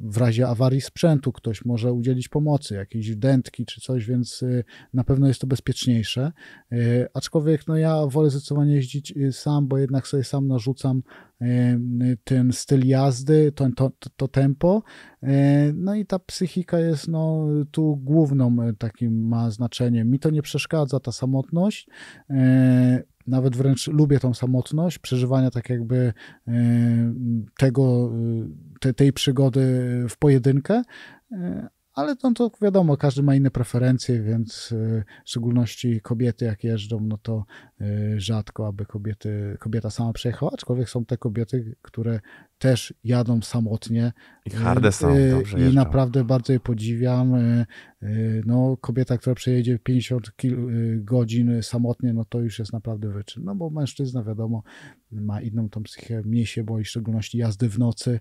w razie awarii sprzętu ktoś może udzielić pomocy, jakiejś dętki czy coś, więc y, na pewno jest to bezpieczniejsze. Aczkolwiek no ja wolę zdecydowanie jeździć sam, bo jednak sobie sam narzucam ten styl jazdy, to, to, to tempo. No i ta psychika jest no, tu główną takim ma znaczeniem. Mi to nie przeszkadza, ta samotność nawet wręcz lubię tą samotność, przeżywania tak jakby e, tego, e, te, tej przygody w pojedynkę, e, ale to wiadomo, każdy ma inne preferencje, więc y, w szczególności kobiety jak jeżdżą, no to y, rzadko, aby kobiety, kobieta sama przejechała, aczkolwiek są te kobiety, które też jadą samotnie. I harde y, są, dobrze I jeżdżą. naprawdę bardzo je podziwiam. No, kobieta, która przejedzie 50 godzin samotnie, no to już jest naprawdę wyczyn. No bo mężczyzna, wiadomo, ma inną tą psychię, mniej się boi, w szczególności jazdy w nocy,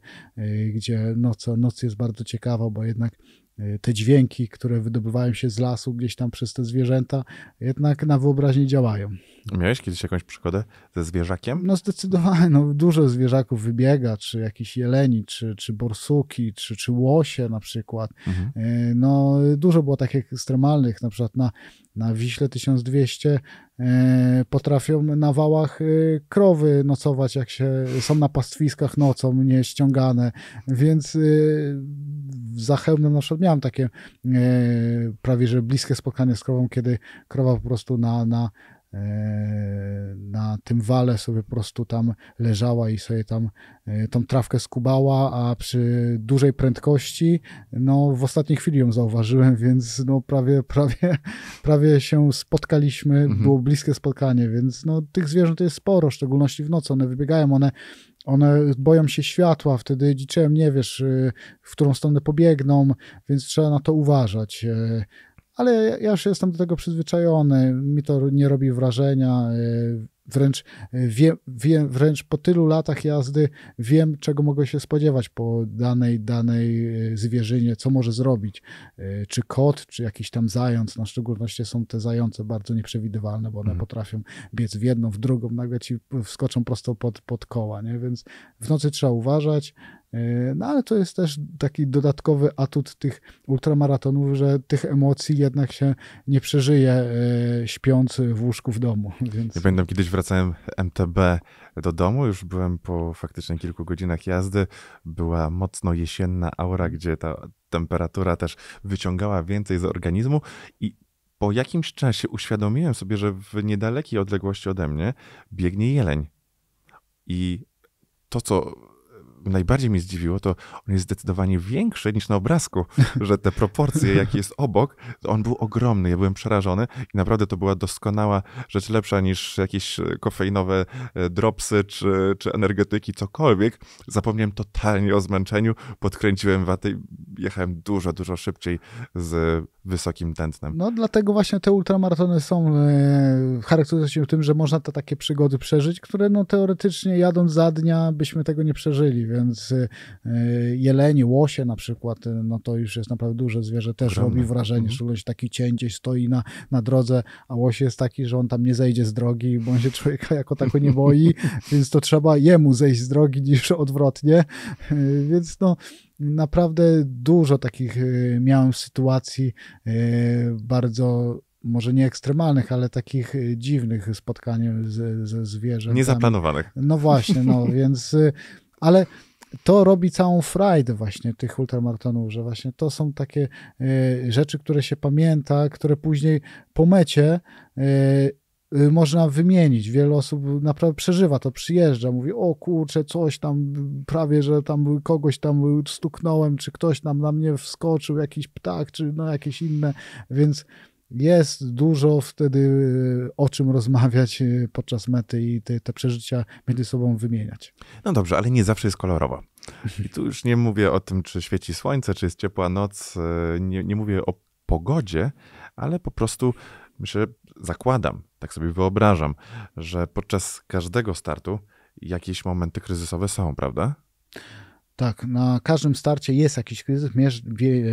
gdzie noc, noc jest bardzo ciekawa, bo jednak Y, te dźwięki, które wydobywają się z lasu gdzieś tam przez te zwierzęta, jednak na wyobraźnię działają. Miałeś kiedyś jakąś przygodę ze zwierzakiem? No zdecydowanie, no, dużo zwierzaków wybiega, czy jakiś jeleni, czy, czy borsuki, czy, czy łosie na przykład. Mhm. Y, no dużo było takich ekstremalnych, na przykład na na Wiśle 1200 e, potrafią na wałach e, krowy nocować, jak się są na pastwiskach nocą, nie ściągane, więc za hełmem na przykład miałem takie e, prawie, że bliskie spotkanie z krową, kiedy krowa po prostu na, na E, na tym wale sobie po prostu tam leżała i sobie tam e, tą trawkę skubała, a przy dużej prędkości, no w ostatniej chwili ją zauważyłem, [laughs] więc no prawie, prawie, prawie się spotkaliśmy, mhm. było bliskie spotkanie, więc no tych zwierząt jest sporo, w szczególności w nocy, one wybiegają, one one boją się światła, wtedy dziczyłem, nie wiesz, y, w którą stronę pobiegną, więc trzeba na to uważać. E, ale ja już jestem do tego przyzwyczajony, mi to nie robi wrażenia, e, wręcz, e, wie, wie, wręcz po tylu latach jazdy wiem, czego mogę się spodziewać po danej, danej e, zwierzynie, co może zrobić, czy kot, czy jakiś tam zając, na no, szczególności są te zające bardzo nieprzewidywalne, bo one mhm. potrafią biec w jedną, w drugą, nagle ci wskoczą prosto pod, pod koła, nie? więc w nocy trzeba uważać, E, no ale to jest też taki dodatkowy atut tych ultramaratonów, że tych emocji jednak się nie przeżyje e, śpiąc w łóżku w domu. [laughs] Więc... Ja pamiętam, kiedyś wracałem MTB do domu, już byłem po faktycznie kilku godzinach jazdy, była mocno jesienna aura, gdzie ta temperatura też wyciągała więcej z organizmu i po jakimś czasie uświadomiłem sobie, że w niedalekiej odległości ode mnie biegnie jeleń. I to, co najbardziej mnie zdziwiło, to on jest zdecydowanie większy niż na obrazku, [laughs] że te proporcje, jaki jest obok, on był ogromny. Ja byłem przerażony i naprawdę to była doskonała rzecz lepsza niż jakieś e, kofeinowe e, dropsy czy, czy energetyki, cokolwiek. Zapomniałem totalnie o zmęczeniu, podkręciłem watę i jechałem dużo, dużo szybciej z wysokim tętnem. No dlatego właśnie te ultramaratony są e, charakteryzują się tym, że można te takie przygody przeżyć, które no teoretycznie jadąc za dnia byśmy tego nie przeżyli, więc e, jeleni, łosie na przykład, e, no to już jest naprawdę duże zwierzę, też robi wrażenie, mhm. że szczególnie taki cień gdzieś stoi na, na drodze, a łosie jest taki, że on tam nie zejdzie z drogi, bo on się człowieka jako tako nie boi, [laughs] więc to trzeba jemu zejść z drogi niż odwrotnie, e, więc no Naprawdę dużo takich y, miałem sytuacji y, bardzo może nie ekstremalnych, ale takich y, dziwnych spotkań z, ze zwierzętami. Niezaplanowanych. No właśnie, no [laughs] więc, ale to robi całą frajdę właśnie tych ultramaratonów, że właśnie to są takie rzeczy, które się pamięta, które później po mecie Y, można wymienić. Wiele osób naprawdę przeżywa to, przyjeżdża, mówi, o kurczę, coś tam, prawie, że tam kogoś tam stuknąłem, czy ktoś tam na mnie wskoczył, jakiś ptak, czy no jakieś inne, więc jest dużo wtedy y, o czym rozmawiać y, podczas mety i te, te przeżycia między sobą wymieniać. No dobrze, ale nie zawsze jest kolorowo. I tu już nie mówię o tym, czy świeci słońce, czy jest ciepła noc, nie, nie mówię o pogodzie, ale po prostu myślę, zakładam, tak sobie wyobrażam, że podczas każdego startu jakieś momenty kryzysowe są, prawda? Tak, na każdym starcie jest jakiś kryzys,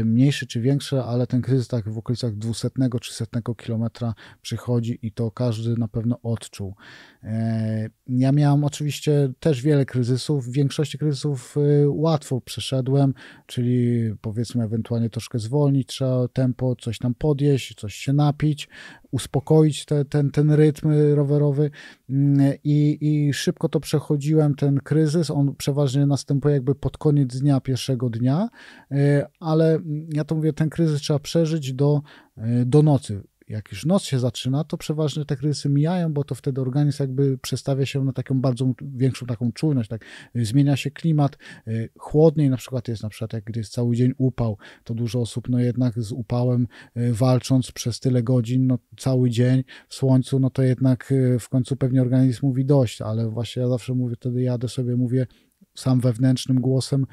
mniejszy czy większy, ale ten kryzys tak w okolicach 200 czy 100 kilometra przychodzi i to każdy na pewno odczuł. E, ja miałem oczywiście też wiele kryzysów, w większości kryzysów e, łatwo przeszedłem, czyli powiedzmy ewentualnie troszkę zwolnić trzeba tempo, coś tam podjeść, coś się napić, uspokoić te, ten, ten rytm rowerowy mm, i, i szybko to przechodziłem, ten kryzys. On przeważnie następuje jakby pod koniec dnia, pierwszego dnia, e, ale ja to mówię, ten kryzys trzeba przeżyć do, e, do nocy jak już noc się zaczyna, to przeważnie te kryzysy mijają, bo to wtedy organizm jakby przestawia się na taką bardzo większą taką czujność, tak, zmienia się klimat, y, chłodniej na przykład jest, na przykład jak gdy jest cały dzień upał, to dużo osób no jednak z upałem y, walcząc przez tyle godzin, no cały dzień w słońcu, no to jednak y, w końcu pewnie organizm mówi dość, ale właśnie ja zawsze mówię, wtedy jadę sobie, mówię sam wewnętrznym głosem,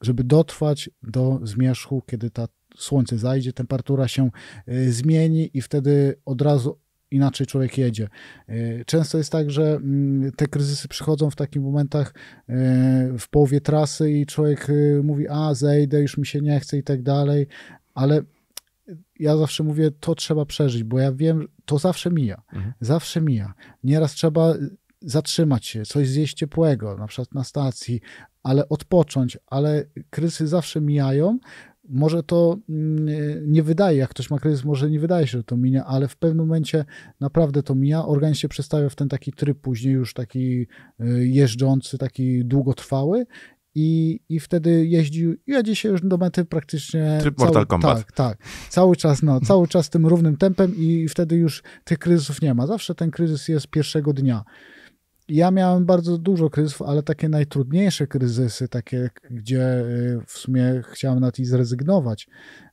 żeby dotrwać do zmierzchu, kiedy ta słońce zajdzie, temperatura się y, zmieni i wtedy od razu inaczej człowiek jedzie. Y, często jest tak, że mm, te kryzysy przychodzą w takich momentach y, w połowie trasy i człowiek mówi, a zejdę, już mi się nie chce i tak dalej, ale ja zawsze mówię, to trzeba przeżyć, bo ja wiem, to zawsze mija, mhm. zawsze mija. Nieraz trzeba zatrzymać się, coś zjeść ciepłego, na przykład na stacji, ale odpocząć, ale kryzysy zawsze mijają, może to mm, nie wydaje, jak ktoś ma kryzys, może nie wydaje się, że to minie, ale w pewnym momencie naprawdę to mija. Organizm się przestawia w ten taki tryb później już taki y, jeżdżący, taki długotrwały i, i wtedy jeździł, jedzie się już do mety praktycznie... Tryb cały, Mortal Kombat. Tak, tak. Cały czas, no, [laughs] cały czas tym równym tempem i wtedy już tych kryzysów nie ma. Zawsze ten kryzys jest pierwszego dnia ja miałem bardzo dużo kryzysów, ale takie najtrudniejsze kryzysy, takie, gdzie y, w sumie chciałem na i zrezygnować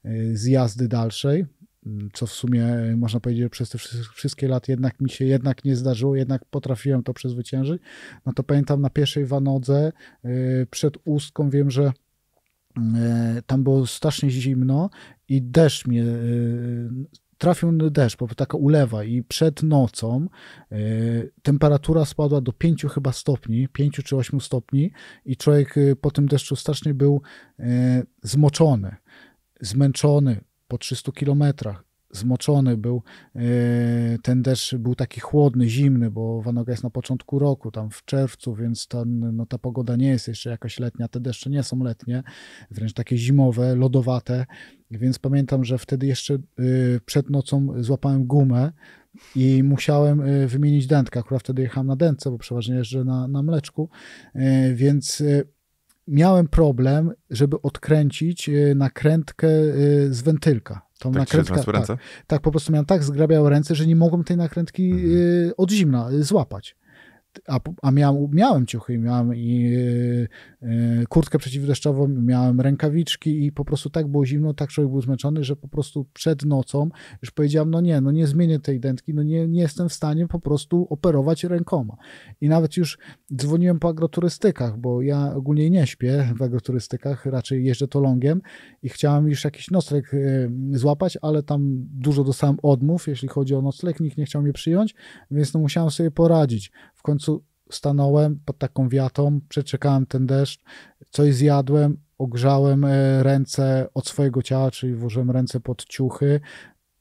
y, z jazdy dalszej, mm, co w sumie y, można powiedzieć, że przez te wszystkie lata, jednak mi się jednak nie zdarzyło, jednak potrafiłem to przezwyciężyć, no to pamiętam na pierwszej wanodze przed ustką wiem, że tam było strasznie zimno i deszcz mnie trafił deszcz, po taka ulewa i przed nocą y, temperatura spadła do 5 chyba stopni, 5 czy 8 stopni i człowiek y, po tym deszczu strasznie był y, zmoczony, zmęczony po 300 kilometrach zmoczony był. E, ten deszcz był taki chłodny, zimny, bo Wanoga jest na początku roku, tam w czerwcu, więc ten, no, ta pogoda nie jest jeszcze jakaś letnia. Te deszcze nie są letnie, wręcz takie zimowe, lodowate. Więc pamiętam, że wtedy jeszcze e, przed nocą złapałem gumę i musiałem e, wymienić dętkę. Akurat wtedy jechałem na dętce, bo przeważnie jeżdżę na, na mleczku, więc miałem problem, żeby odkręcić e, nakrętkę e, z wentylka. Tą tak nakrętkę, tak, tak, po prostu miałem tak zgrabiałe ręce, że nie mogłem tej nakrętki mhm. E, od zimna złapać a, a miałem, miałem ciuchy, miałem i y, kurtkę przeciwdeszczową, miałem rękawiczki i po prostu tak było zimno, tak człowiek był zmęczony, że po prostu przed nocą już powiedziałem, no nie, no nie zmienię tej dentki, no nie, nie jestem w stanie po prostu operować rękoma. I nawet już dzwoniłem po agroturystykach, bo ja ogólnie nie śpię w agroturystykach, raczej jeżdżę to longiem i chciałem już jakiś nocleg y, złapać, ale tam dużo dostałem odmów, jeśli chodzi o nocleg, nikt nie chciał mnie przyjąć, więc no musiałem sobie poradzić końcu stanąłem pod taką wiatą, przeczekałem ten deszcz, coś zjadłem, ogrzałem e, ręce od swojego ciała, czyli włożyłem ręce pod ciuchy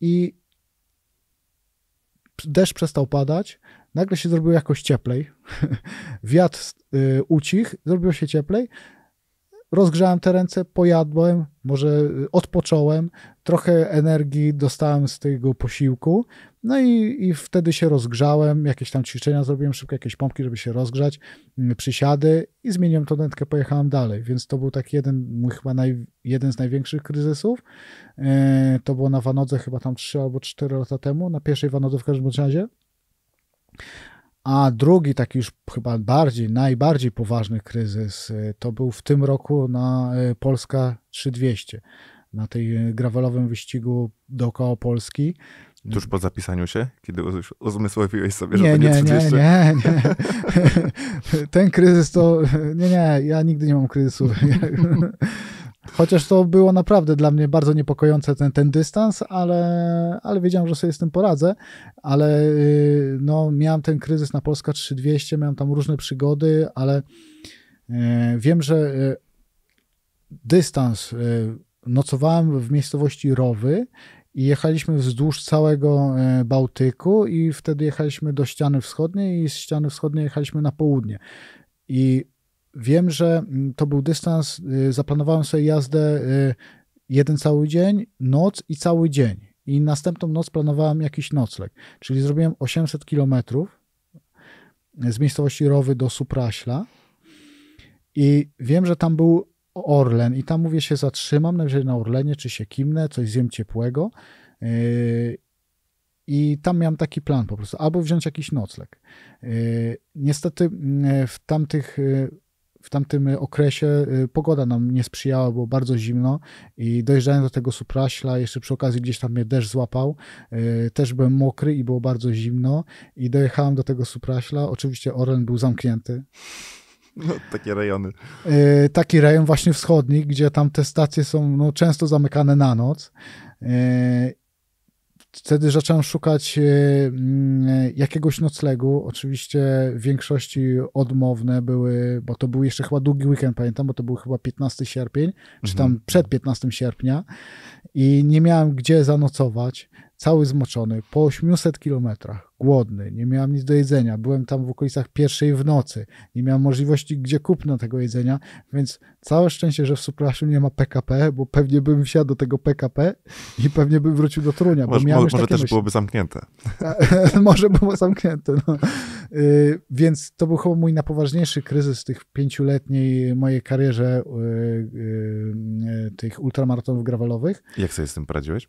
i deszcz przestał padać, nagle się zrobiło jakoś cieplej, [laughs] wiatr e, ucich, zrobiło się cieplej, rozgrzałem te ręce, pojadłem, może y, odpocząłem, trochę energii dostałem z tego posiłku, no i, i wtedy się rozgrzałem, jakieś tam ćwiczenia zrobiłem, szybko jakieś pompki, żeby się rozgrzać, mm, przysiady i zmieniłem tą dętkę, pojechałem dalej, więc to był taki jeden, mój chyba naj, jeden z największych kryzysów, e, to było na Wanodze chyba tam 3 albo 4 lata temu, na pierwszej Wanodze w każdym razie, a drugi, taki już chyba bardziej, najbardziej poważny kryzys y, to był w tym roku na y, Polska 3200, na tej y, gravelowym wyścigu dookoła Polski. Tuż po zapisaniu się, kiedy już uzmysłowiłeś sobie, nie, że to nie, nie 30? Nie, nie, nie. [laughs] Ten kryzys to... Nie, nie, ja nigdy nie mam kryzysu. [laughs] Chociaż to było naprawdę dla mnie bardzo niepokojące ten, ten dystans, ale, ale wiedziałem, że sobie z tym poradzę, ale y, no, miałem ten kryzys na Polska 3200, miałem tam różne przygody, ale y, wiem, że y, dystans nocowałem w miejscowości Rowy i jechaliśmy wzdłuż całego Bałtyku i wtedy jechaliśmy do ściany wschodniej i z ściany wschodniej jechaliśmy na południe. I Wiem, że mm, to był dystans, y, zaplanowałem sobie jazdę y, jeden cały dzień, noc i cały dzień. I następną noc planowałem jakiś nocleg, czyli zrobiłem 800 kilometrów y, z miejscowości Rowy do Supraśla. I wiem, że tam był Orlen i tam mówię się zatrzymam, najwyżej na Orlenie, czy się kimnę, coś zjem ciepłego. I tam miałem taki plan po prostu, albo wziąć jakiś nocleg. niestety mm, w tamtych w tamtym y, okresie y, pogoda nam nie sprzyjała, było bardzo zimno i dojeżdżałem do tego Supraśla, jeszcze przy okazji gdzieś tam mnie deszcz złapał, y, też byłem mokry i było bardzo zimno i dojechałem do tego Supraśla, oczywiście Orlen był zamknięty. No, takie rejony. Taki rejon właśnie wschodni, gdzie tam te stacje są no, często zamykane na noc Wtedy zacząłem szukać e, mm, e, jakiegoś noclegu. Oczywiście w większości odmowne były, bo to był jeszcze chyba długi weekend, pamiętam, bo to był chyba 15 sierpień, czy tam mhm. przed 15 sierpnia i nie miałem gdzie zanocować cały zmoczony, po 800 kilometrach, głodny, nie miałem nic do jedzenia, byłem tam w okolicach pierwszej w nocy, nie miałem możliwości gdzie kupno tego jedzenia, więc całe szczęście, że w Supraszu nie ma PKP, bo pewnie bym wsiadł do tego PKP i pewnie bym wrócił do Trunia. Może, może, może też myśli. byłoby zamknięte. [laughs] może było zamknięte, no. Yy, więc to był chyba mój najpoważniejszy kryzys tych pięcioletniej mojej karierze yy, yy, tych ultramaratonów gravelowych. Jak sobie z tym poradziłeś?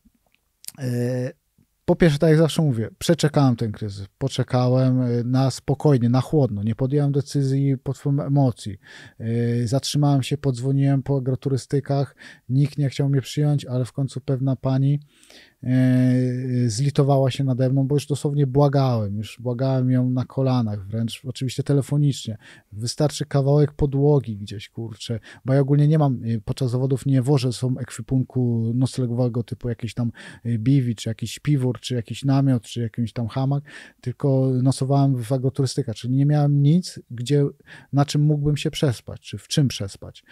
Y, po pierwsze, tak jak zawsze mówię, przeczekałem ten kryzys, poczekałem y, na spokojnie, na chłodno, nie podjąłem decyzji pod wpływem emocji. Y, zatrzymałem się, podzwoniłem po agroturystykach, nikt nie chciał mnie przyjąć, ale w końcu pewna pani E, zlitowała się nade mną, bo już dosłownie błagałem, już błagałem ją na kolanach, wręcz oczywiście telefonicznie. Wystarczy kawałek podłogi gdzieś, kurczę, bo ja ogólnie nie mam, e, podczas zawodów nie wożę są ekwipunku noclegowego typu jakiś tam e, biwi, czy jakiś piwór, czy jakiś namiot, czy jakiś tam hamak, tylko nosowałem w agroturystyka, czyli nie miałem nic, gdzie, na czym mógłbym się przespać, czy w czym przespać.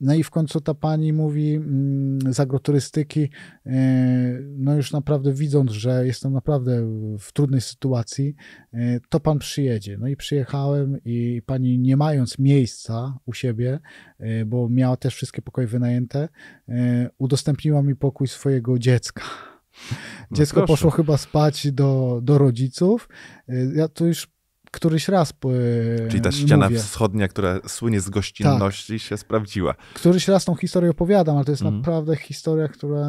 No i w końcu ta pani mówi mm, z agroturystyki, e, no już naprawdę widząc, że jestem naprawdę w trudnej sytuacji, e, to pan przyjedzie. No i przyjechałem i pani nie mając miejsca u siebie, e, bo miała też wszystkie pokoje wynajęte, udostępniła mi pokój swojego dziecka. No Dziecko no poszło chyba spać do, do rodziców. Ja tu już któryś raz. Y, Czyli ta ściana mówię. wschodnia, która słynie z gościnności, tak. się sprawdziła. Któryś raz tą historię opowiadam, ale to jest mm. naprawdę historia, która,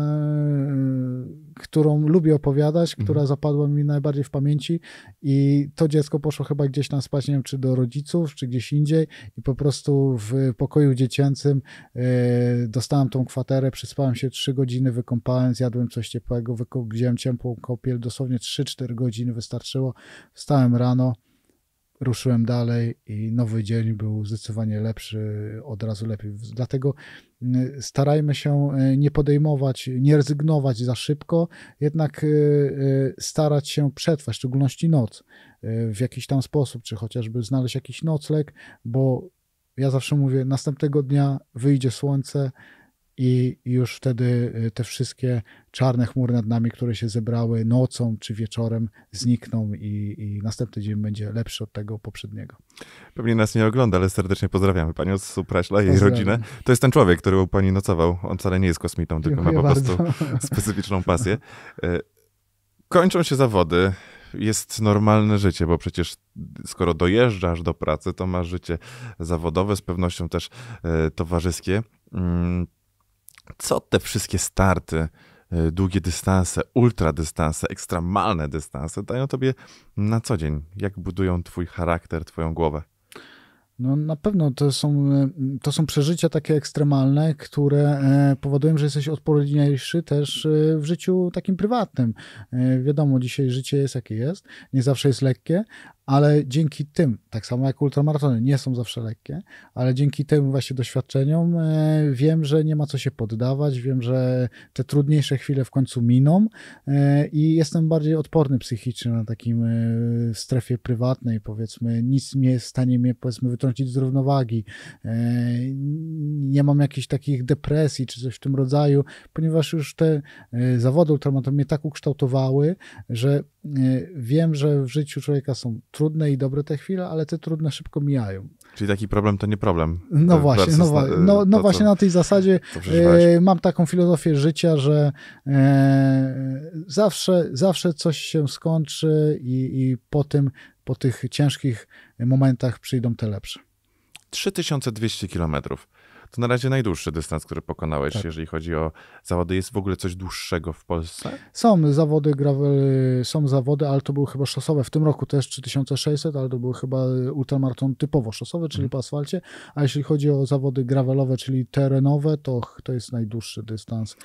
y, którą lubię opowiadać, która mm. zapadła mi najbardziej w pamięci i to dziecko poszło chyba gdzieś na spać, nie wiem, czy do rodziców, czy gdzieś indziej i po prostu w pokoju dziecięcym e, dostałem tą kwaterę, przyspałem się trzy godziny, wykąpałem, zjadłem coś ciepłego, wziąłem ciepłą kopiel, dosłownie 3-4 godziny wystarczyło. Wstałem rano, ruszyłem dalej i nowy dzień był zdecydowanie lepszy, od razu lepiej. Dlatego starajmy się e, nie podejmować, nie rezygnować za szybko, jednak e, e, starać się przetrwać, w szczególności noc, w jakiś tam sposób, czy chociażby znaleźć jakiś nocleg, bo ja zawsze mówię, następnego dnia wyjdzie słońce, i już wtedy y, te wszystkie czarne chmury nad nami, które się zebrały nocą czy wieczorem, znikną i, i następny dzień będzie lepszy od tego poprzedniego. Pewnie nas nie ogląda, ale serdecznie pozdrawiamy panią z Supraśla i jej rodzinę. To jest ten człowiek, który u pani nocował. On wcale nie jest kosmitą, tylko Dziękuję ma po bardzo. prostu [laughs] specyficzną pasję. Y, kończą się zawody jest normalne życie, bo przecież skoro dojeżdżasz do pracy, to masz życie zawodowe, z pewnością też y, towarzyskie. Mm, co te wszystkie starty, y, długie dystanse, ultradystanse, ekstremalne dystanse dają tobie na co dzień? Jak budują twój charakter, twoją głowę? No na pewno to są, y, to są przeżycia takie ekstremalne, które e, powodują, że jesteś odporniejszy też y, w życiu takim prywatnym. E, wiadomo, dzisiaj życie jest jakie jest, nie zawsze jest lekkie, ale dzięki tym, tak samo jak ultramaratony, nie są zawsze lekkie, ale dzięki tym właśnie doświadczeniom e, wiem, że nie ma co się poddawać, wiem, że te trudniejsze chwile w końcu miną e, i jestem bardziej odporny psychicznie na takim e, strefie prywatnej, powiedzmy, nic nie jest w stanie mnie, powiedzmy, wytrącić z równowagi, nie mam jakichś takich depresji czy coś w tym rodzaju, ponieważ już te zawody ultramaratony mnie tak ukształtowały, że Y, wiem, że w życiu człowieka są trudne i dobre te chwile, ale te trudne szybko mijają. Czyli taki problem to nie problem. No y, właśnie, no, y, no, no to, właśnie na tej zasadzie mam taką filozofię życia, że e, zawsze, zawsze coś się skończy i, i po tym, po tych ciężkich momentach przyjdą te lepsze. 3200 kilometrów to na razie najdłuższy dystans, który pokonałeś, tak. jeżeli chodzi o zawody. Jest w ogóle coś dłuższego w Polsce? Są zawody, gravel, są zawody, ale to były chyba szosowe. W tym roku też 3600, ale to były chyba ultramarton typowo szosowe, czyli hmm. po asfalcie. A jeśli chodzi o zawody gravelowe, czyli terenowe, to to jest najdłuższy dystans e,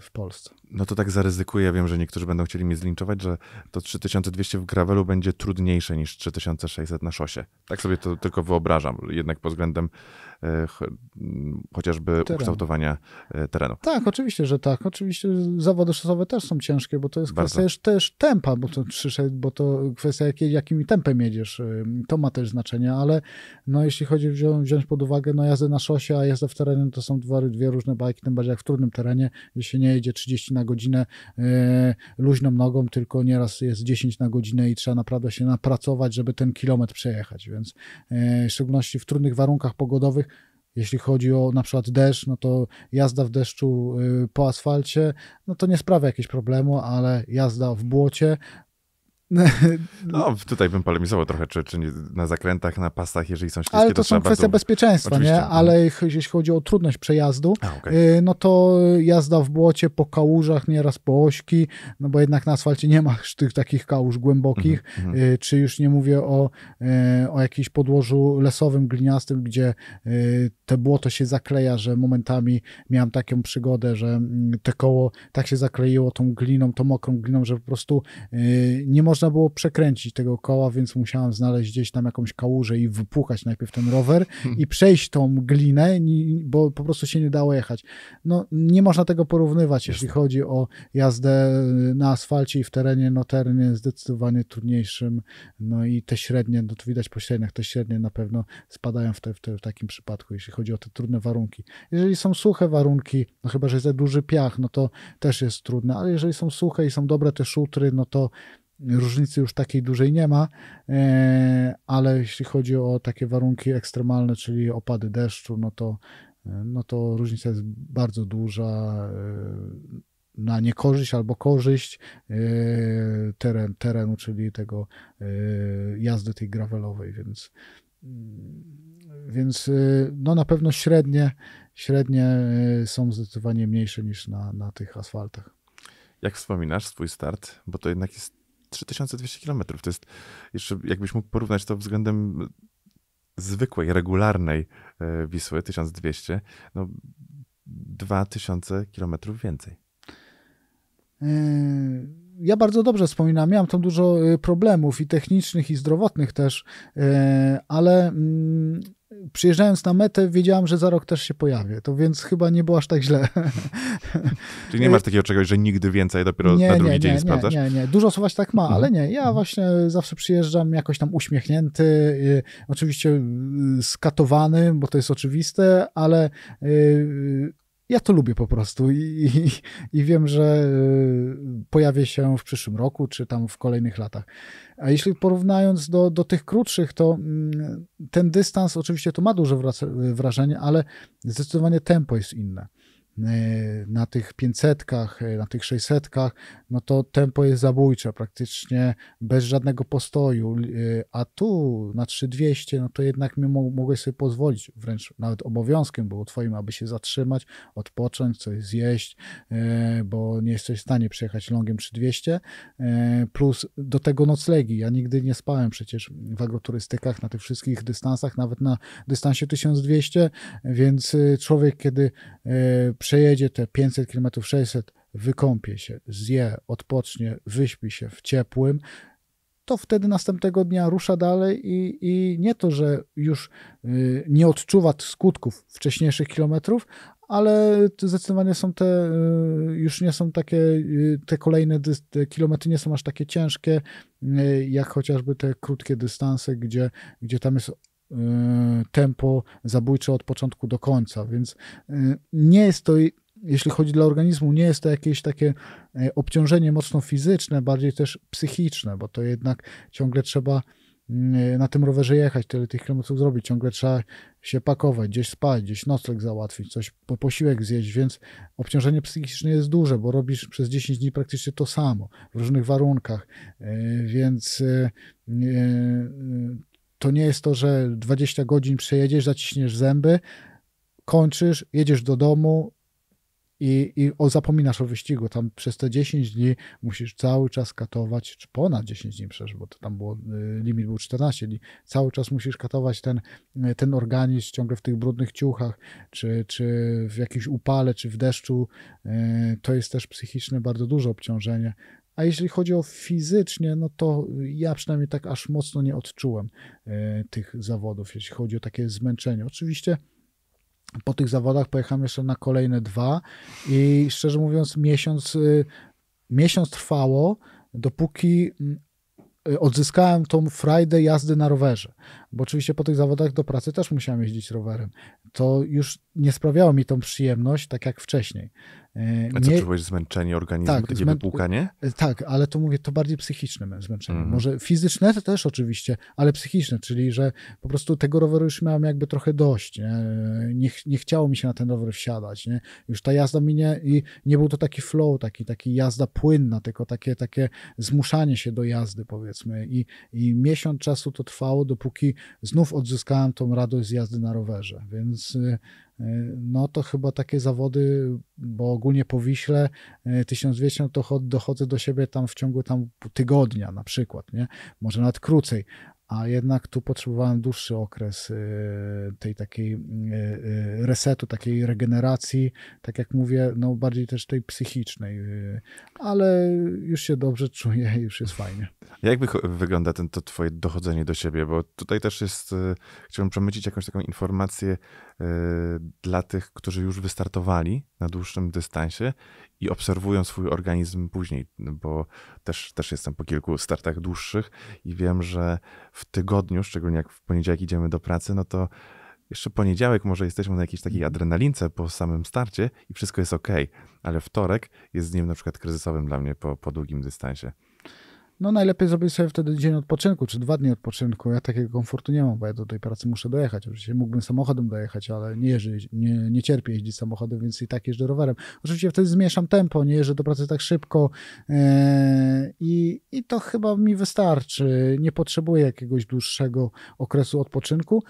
w Polsce. No to tak zaryzykuję. Wiem, że niektórzy będą chcieli mnie zlinczować, że to 3200 w gravelu będzie trudniejsze niż 3600 na szosie. Tak sobie to tylko wyobrażam. Jednak pod względem e, Mm, chociażby Teren. ukształtowania e, terenu. Tak, oczywiście, że tak. Oczywiście zawody szosowe też są ciężkie, bo to jest Bardzo. kwestia też, tempa, bo to, bo to kwestia jakiej, jakim tempem jedziesz, y, to ma też znaczenie, ale no, jeśli chodzi wzią, wziąć pod uwagę no, jazdę na szosie, a jazdę w terenie, no, to są dwa, dwie różne bajki, tym bardziej jak w trudnym terenie, jeśli nie jedzie 30 na godzinę y, luźną nogą, tylko nieraz jest 10 na godzinę i trzeba naprawdę się napracować, żeby ten kilometr przejechać, więc y, w szczególności w trudnych warunkach pogodowych jeśli chodzi o na przykład deszcz, no to jazda w deszczu y, po asfalcie, no to nie sprawia jakiegoś problemu, ale jazda w błocie, [laughs] No, tutaj bym polemizował trochę, czy, czy na zakrętach, na pasach, jeżeli są śliskie, Ale to, to są kwestie bezpieczeństwa, nie? Ale jeśli chodzi o trudność przejazdu, A, okay. no to jazda w błocie, po kałużach, nieraz po ośki, no bo jednak na asfalcie nie ma tych takich kałuż głębokich, mm -hmm. czy już nie mówię o, y, o jakimś podłożu lesowym, gliniastym, gdzie y, te błoto się zakleja, że momentami miałem taką przygodę, że mm, te koło tak się zakleiło tą gliną, tą mokrą gliną, że po prostu nie można można było przekręcić tego koła, więc musiałem znaleźć gdzieś tam jakąś kałużę i wypłukać najpierw ten rower i hmm. przejść tą glinę, bo po prostu się nie dało jechać. No, nie można tego porównywać, jeśli chodzi o jazdę na asfalcie i w terenie, no teren jest zdecydowanie trudniejszym, no i te średnie, no to widać po średniach, te średnie na pewno spadają w, te, w, te, w takim przypadku, jeśli chodzi o te trudne warunki. Jeżeli są suche warunki, no chyba, że jest za duży piach, no to też jest trudne, ale jeżeli są suche i są dobre te szutry, no to Różnicy już takiej dużej nie ma, e, ale jeśli chodzi o takie warunki ekstremalne, czyli opady deszczu, no to, e, no to różnica jest bardzo duża e, na niekorzyść albo korzyść teren, terenu, czyli tego jazdy tej gravelowej, więc mm, więc no na pewno średnie, średnie są zdecydowanie mniejsze niż na, na tych asfaltach. Jak wspominasz swój start, bo to jednak jest 3200 km. To jest jeszcze, jakbyś mógł porównać to względem zwykłej, regularnej e, Wisły, 1200, no 2000 km więcej. E, ja bardzo dobrze wspominam. Miałem tam dużo e, problemów i technicznych, i zdrowotnych też, ale mm, przyjeżdżając na metę, wiedziałam, że za rok też się pojawię, to więc chyba nie było aż tak źle. [laughs] Czyli nie masz takiego czegoś, że nigdy więcej, dopiero nie, na drugi nie, dzień nie, sprawdzasz? Nie, nie, Dużo osób tak ma, ale mhm. nie. Ja mhm. właśnie zawsze przyjeżdżam jakoś tam uśmiechnięty, y, oczywiście y, skatowany, bo to jest oczywiste, ale y, ja to lubię po prostu i, i, i, wiem, że y, pojawię się w przyszłym roku czy tam w kolejnych latach. A jeśli porównając do, do tych krótszych, to mm, ten dystans oczywiście to ma duże wrażenie, ale zdecydowanie tempo jest inne. E, na tych 500, e, na tych 600, no to tempo jest zabójcze, praktycznie bez żadnego postoju. E, a tu na 3200, no to jednak mi mogłeś sobie pozwolić, wręcz nawet obowiązkiem było twoim, aby się zatrzymać, odpocząć, coś zjeść, bo nie jesteś w stanie przejechać longiem 3200. Plus do tego noclegi. Ja nigdy nie spałem przecież w agroturystykach na tych wszystkich dystansach, nawet na dystansie 1200, więc człowiek, kiedy przejedzie te 500 km, 600, wykąpie się, zje, odpocznie, wyśpi się w ciepłym, to wtedy następnego dnia rusza dalej i, i nie to, że już y, nie odczuwa skutków wcześniejszych kilometrów, ale zdecydowanie są te, y, już nie są takie, y, te kolejne te kilometry nie są aż takie ciężkie, jak chociażby te krótkie dystanse, gdzie, gdzie tam jest Y, tempo zabójcze od początku do końca, więc y, nie jest to, jeśli chodzi dla organizmu, nie jest to jakieś takie y, obciążenie mocno fizyczne, bardziej też psychiczne, bo to jednak ciągle trzeba na tym rowerze jechać, tyle tych kilometrów zrobić, ciągle trzeba się pakować, gdzieś spać, gdzieś nocleg załatwić, coś po posiłek zjeść, więc obciążenie psychiczne jest duże, bo robisz przez 10 dni praktycznie to samo, w różnych warunkach, więc to nie jest to, że 20 godzin przejedziesz, zaciśniesz zęby, kończysz, jedziesz do domu i, i o, zapominasz o wyścigu. Tam przez te 10 dni musisz cały czas katować, czy ponad 10 dni przecież, bo to tam było, y, limit był 14 dni. Cały czas musisz katować ten, y, ten organizm ciągle w tych brudnych ciuchach, czy, czy w jakimś upale, czy w deszczu. Y, to jest też psychiczne bardzo duże obciążenie a jeśli chodzi o fizycznie, no to ja przynajmniej tak aż mocno nie odczułem e, tych zawodów, jeśli chodzi o takie zmęczenie. Oczywiście po tych zawodach pojechałem jeszcze na kolejne dwa i szczerze mówiąc miesiąc, e, miesiąc trwało, dopóki mm, e, odzyskałem tą frajdę jazdy na rowerze, bo oczywiście po tych zawodach do pracy też musiałem jeździć rowerem. To już nie sprawiało mi tą przyjemność, tak jak wcześniej. E, A co czułeś zmęczenie organizmu, tak, takie wypłukanie? E, tak, ale to mówię, to bardziej psychiczne zmęczenie. Mm. Może fizyczne to też oczywiście, ale psychiczne, czyli że po prostu tego roweru już miałem jakby trochę dość. Nie, nie, nie chciało mi się na ten rower wsiadać. Nie? Już ta jazda mi nie, i nie był to taki flow, taki, taki jazda płynna, tylko takie, takie zmuszanie się do jazdy powiedzmy. I, I miesiąc czasu to trwało, dopóki znów odzyskałem tą radość z jazdy na rowerze. Więc y, no to chyba takie zawody, bo ogólnie po Wiśle 1200 e, no to dochodzę do siebie tam w ciągu tam tygodnia na przykład, nie? może nawet krócej, a jednak tu potrzebowałem dłuższy okres y, tej takiej y, y, resetu, takiej regeneracji, tak jak mówię, no bardziej też tej psychicznej, ale już się dobrze czuję, już jest fajnie. Jak wygląda ten, to twoje dochodzenie do siebie, bo tutaj też jest, chciałbym przemycić jakąś taką informację dla tych, którzy już wystartowali, na dłuższym dystansie i obserwują swój organizm później, bo też, też jestem po kilku startach dłuższych i wiem, że w tygodniu, szczególnie jak w poniedziałek idziemy do pracy, no to jeszcze poniedziałek może jesteśmy na jakiejś takiej mhm. adrenalince po samym starcie i wszystko jest ok, ale wtorek jest dniem, na przykład kryzysowym dla mnie po, po długim dystansie. No najlepiej zrobić sobie wtedy dzień odpoczynku, czy dwa dni odpoczynku. Ja takiego komfortu nie mam, bo ja do tej pracy muszę dojechać. Oczywiście mógłbym samochodem dojechać, ale nie, jeżdżę, nie, nie cierpię jeździć samochodem, więc i tak jeżdżę rowerem. Oczywiście wtedy zmieszam tempo, nie jeżdżę do pracy tak szybko yy, i, i to chyba mi wystarczy. Nie potrzebuję jakiegoś dłuższego okresu odpoczynku.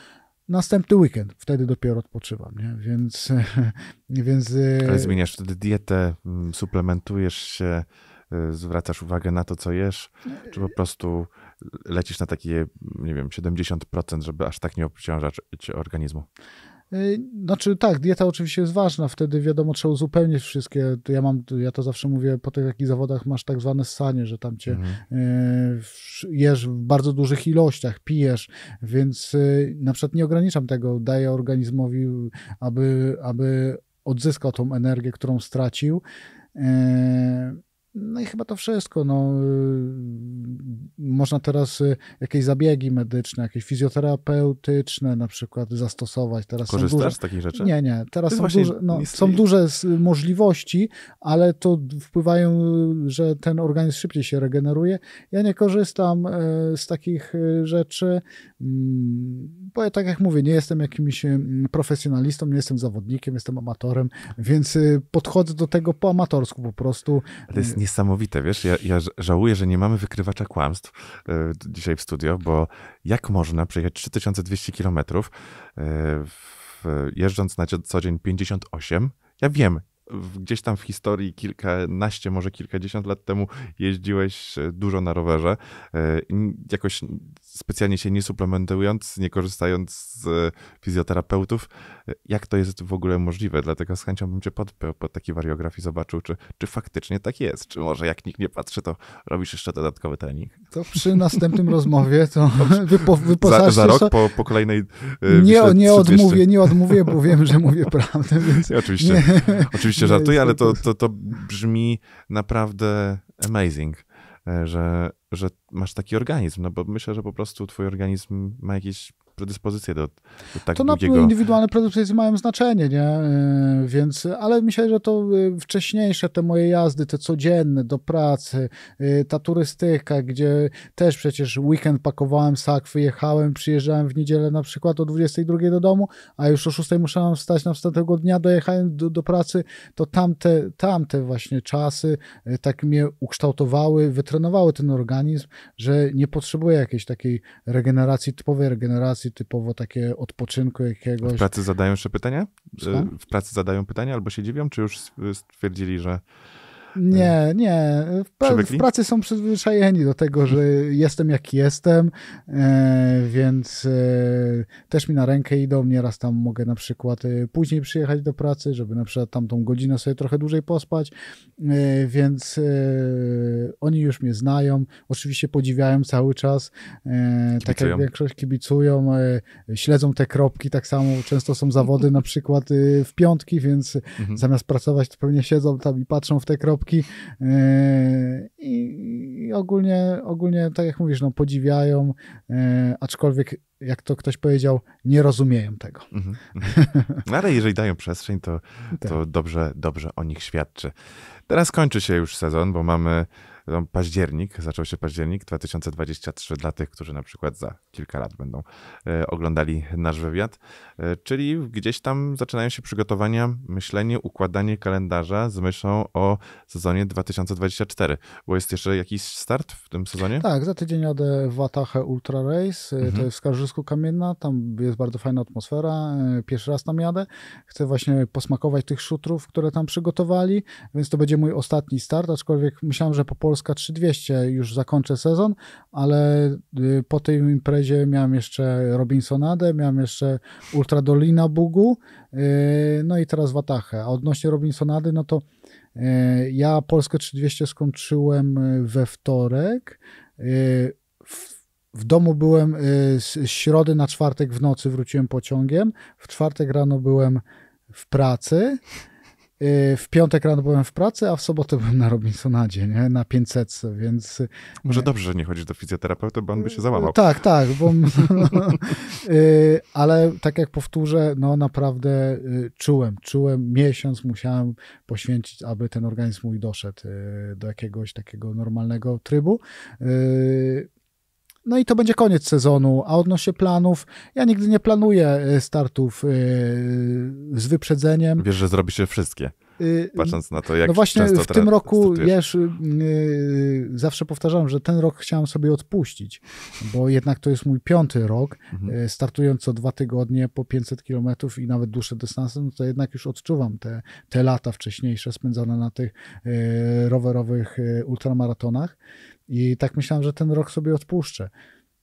Następny weekend, wtedy dopiero odpoczywam, nie? Więc, [laughs] więc. E, ale zmieniasz wtedy dietę, mm, suplementujesz się. Y, zwracasz uwagę na to, co jesz, czy po prostu lecisz na takie, nie wiem, 70%, żeby aż tak nie obciążać organizmu? Y, znaczy tak, dieta oczywiście jest ważna, wtedy wiadomo, trzeba uzupełnić wszystkie. Ja mam, ja to zawsze mówię, po tych takich zawodach masz tak zwane sanie, że tam cię mhm. Y, jesz w bardzo dużych ilościach, pijesz, więc na przykład nie ograniczam tego, daję organizmowi, aby, aby odzyskał tą energię, którą stracił. No i chyba to wszystko. No, y, można teraz y, jakieś zabiegi medyczne, jakieś fizjoterapeutyczne na przykład zastosować. Teraz Korzystasz duże... z takich rzeczy? Nie, nie. Teraz są duże, no, są duże możliwości, ale to wpływają, że ten organizm szybciej się regeneruje. Ja nie korzystam e, z takich e, rzeczy, mm, bo ja tak jak mówię, nie jestem jakimś e, profesjonalistą, nie jestem zawodnikiem, jestem amatorem, więc podchodzę do tego po amatorsku po prostu. Ale jest niesamowite, wiesz, ja, ja, żałuję, że nie mamy wykrywacza kłamstw e, dzisiaj w studio, bo jak można przejechać 3200 kilometrów, e, jeżdżąc na co dzień 58? Ja wiem, gdzieś tam w historii kilkanaście, może kilkadziesiąt lat temu jeździłeś e, dużo na rowerze, e, jakoś specjalnie się nie suplementując, nie korzystając z e, fizjoterapeutów. Jak to jest w ogóle możliwe? Dlatego z chęcią bym cię podpiął pod takiej wariografii, zobaczył, czy, czy faktycznie tak jest, czy może jak nikt nie patrzy, to robisz jeszcze dodatkowy trening. To przy następnym rozmowie to [laughs] wypo, Za, za rok, po, po kolejnej... Nie, nie odmówię, nie odmówię, bo wiem, że mówię [laughs] prawdę, więc... oczywiście, nie. oczywiście oczywiście no żartuję, ale to, to, to brzmi naprawdę amazing, e, że, że masz taki organizm, no bo myślę, że po prostu twój organizm ma jakieś predyspozycję do, do tak To długiego... na pewno indywidualne predyspozycje mają znaczenie, nie? E, więc, ale myślę, że to e, wcześniejsze te moje jazdy, te codzienne do pracy, e, ta turystyka, gdzie też przecież weekend pakowałem sakwy, jechałem, przyjeżdżałem w niedzielę na przykład o 22 do domu, a już o 6 musiałem wstać następnego dnia, dojechałem do, do pracy, to tamte, tamte właśnie czasy tak mnie ukształtowały, wytrenowały ten organizm, że nie potrzebuję jakiejś takiej regeneracji, typowej regeneracji, sytuacji typowo takie odpoczynku jakiegoś. W pracy zadają jeszcze pytania? Co? W pracy zadają pytania albo się dziwią, czy już stwierdzili, że nie, tak. nie. W, w, pracy są przyzwyczajeni do tego, że jestem jaki jestem, e, więc e, też mi na rękę idą. Nieraz tam mogę na przykład e, później przyjechać do pracy, żeby na przykład tamtą godzinę sobie trochę dłużej pospać, więc oni już mnie znają. Oczywiście podziwiają cały czas, tak jak większość kibicują, śledzą te kropki, tak samo często są zawody na przykład w piątki, więc mhm. zamiast pracować to pewnie siedzą tam i patrzą w te kropki Yy, i ogólnie, ogólnie, tak jak mówisz, no, podziwiają, yy, aczkolwiek jak to ktoś powiedział, nie rozumieją tego. Mhm, [laughs] no, ale jeżeli dają przestrzeń, to, to tak. dobrze, dobrze o nich świadczy. Teraz kończy się już sezon, bo mamy październik, zaczął się październik 2023 dla tych, którzy na przykład za kilka lat będą e, oglądali nasz wywiad, e, czyli gdzieś tam zaczynają się przygotowania, myślenie, układanie kalendarza z myślą o sezonie 2024, bo jest jeszcze jakiś start w tym sezonie? Tak, za tydzień jadę w Watachę Ultra Race, e, mhm. to jest w Skarżysku Kamienna, tam jest bardzo fajna atmosfera, pierwszy raz tam jadę, chcę właśnie posmakować tych szutrów, które tam przygotowali, więc to będzie mój ostatni start, aczkolwiek myślałem, że po polsku Polska 3200 już zakończę sezon, ale y, po tej imprezie miałem jeszcze Robinsonadę, miałem jeszcze Ultra Dolina Bugu, y, no i teraz Watachę. A odnośnie Robinsonady, no to y, ja Polskę 3200 skończyłem we wtorek. W w domu byłem z środy na czwartek w nocy, wróciłem pociągiem. W czwartek rano byłem w pracy. Y, w piątek rano byłem w pracy, a w sobotę byłem na Robinsonadzie, nie? na 500, więc... Y, Może dobrze, że nie chodzisz do fizjoterapeuty, bo on by się załamał. Tak, tak, bo... [laughs] [laughs] Y, ale tak jak powtórzę, no naprawdę czułem, czułem, miesiąc musiałem poświęcić, aby ten organizm mój doszedł do jakiegoś takiego normalnego trybu no i to będzie koniec sezonu. A odnośnie planów, ja nigdy nie planuję e, startów yy, z wyprzedzeniem. Wiesz, że zrobisz się wszystkie. Y, patrząc na to, jak No właśnie w tym roku, wiesz, yy, zawsze powtarzam, że ten rok chciałem sobie odpuścić, bo jednak to jest mój piąty rok, mhm. e, startując co dwa tygodnie po 500 kilometrów i nawet dłuższe dystanse, no to jednak już odczuwam te, te lata wcześniejsze spędzone na tych yy, rowerowych ultramaratonach. I tak myślałem, że ten rok sobie odpuszczę.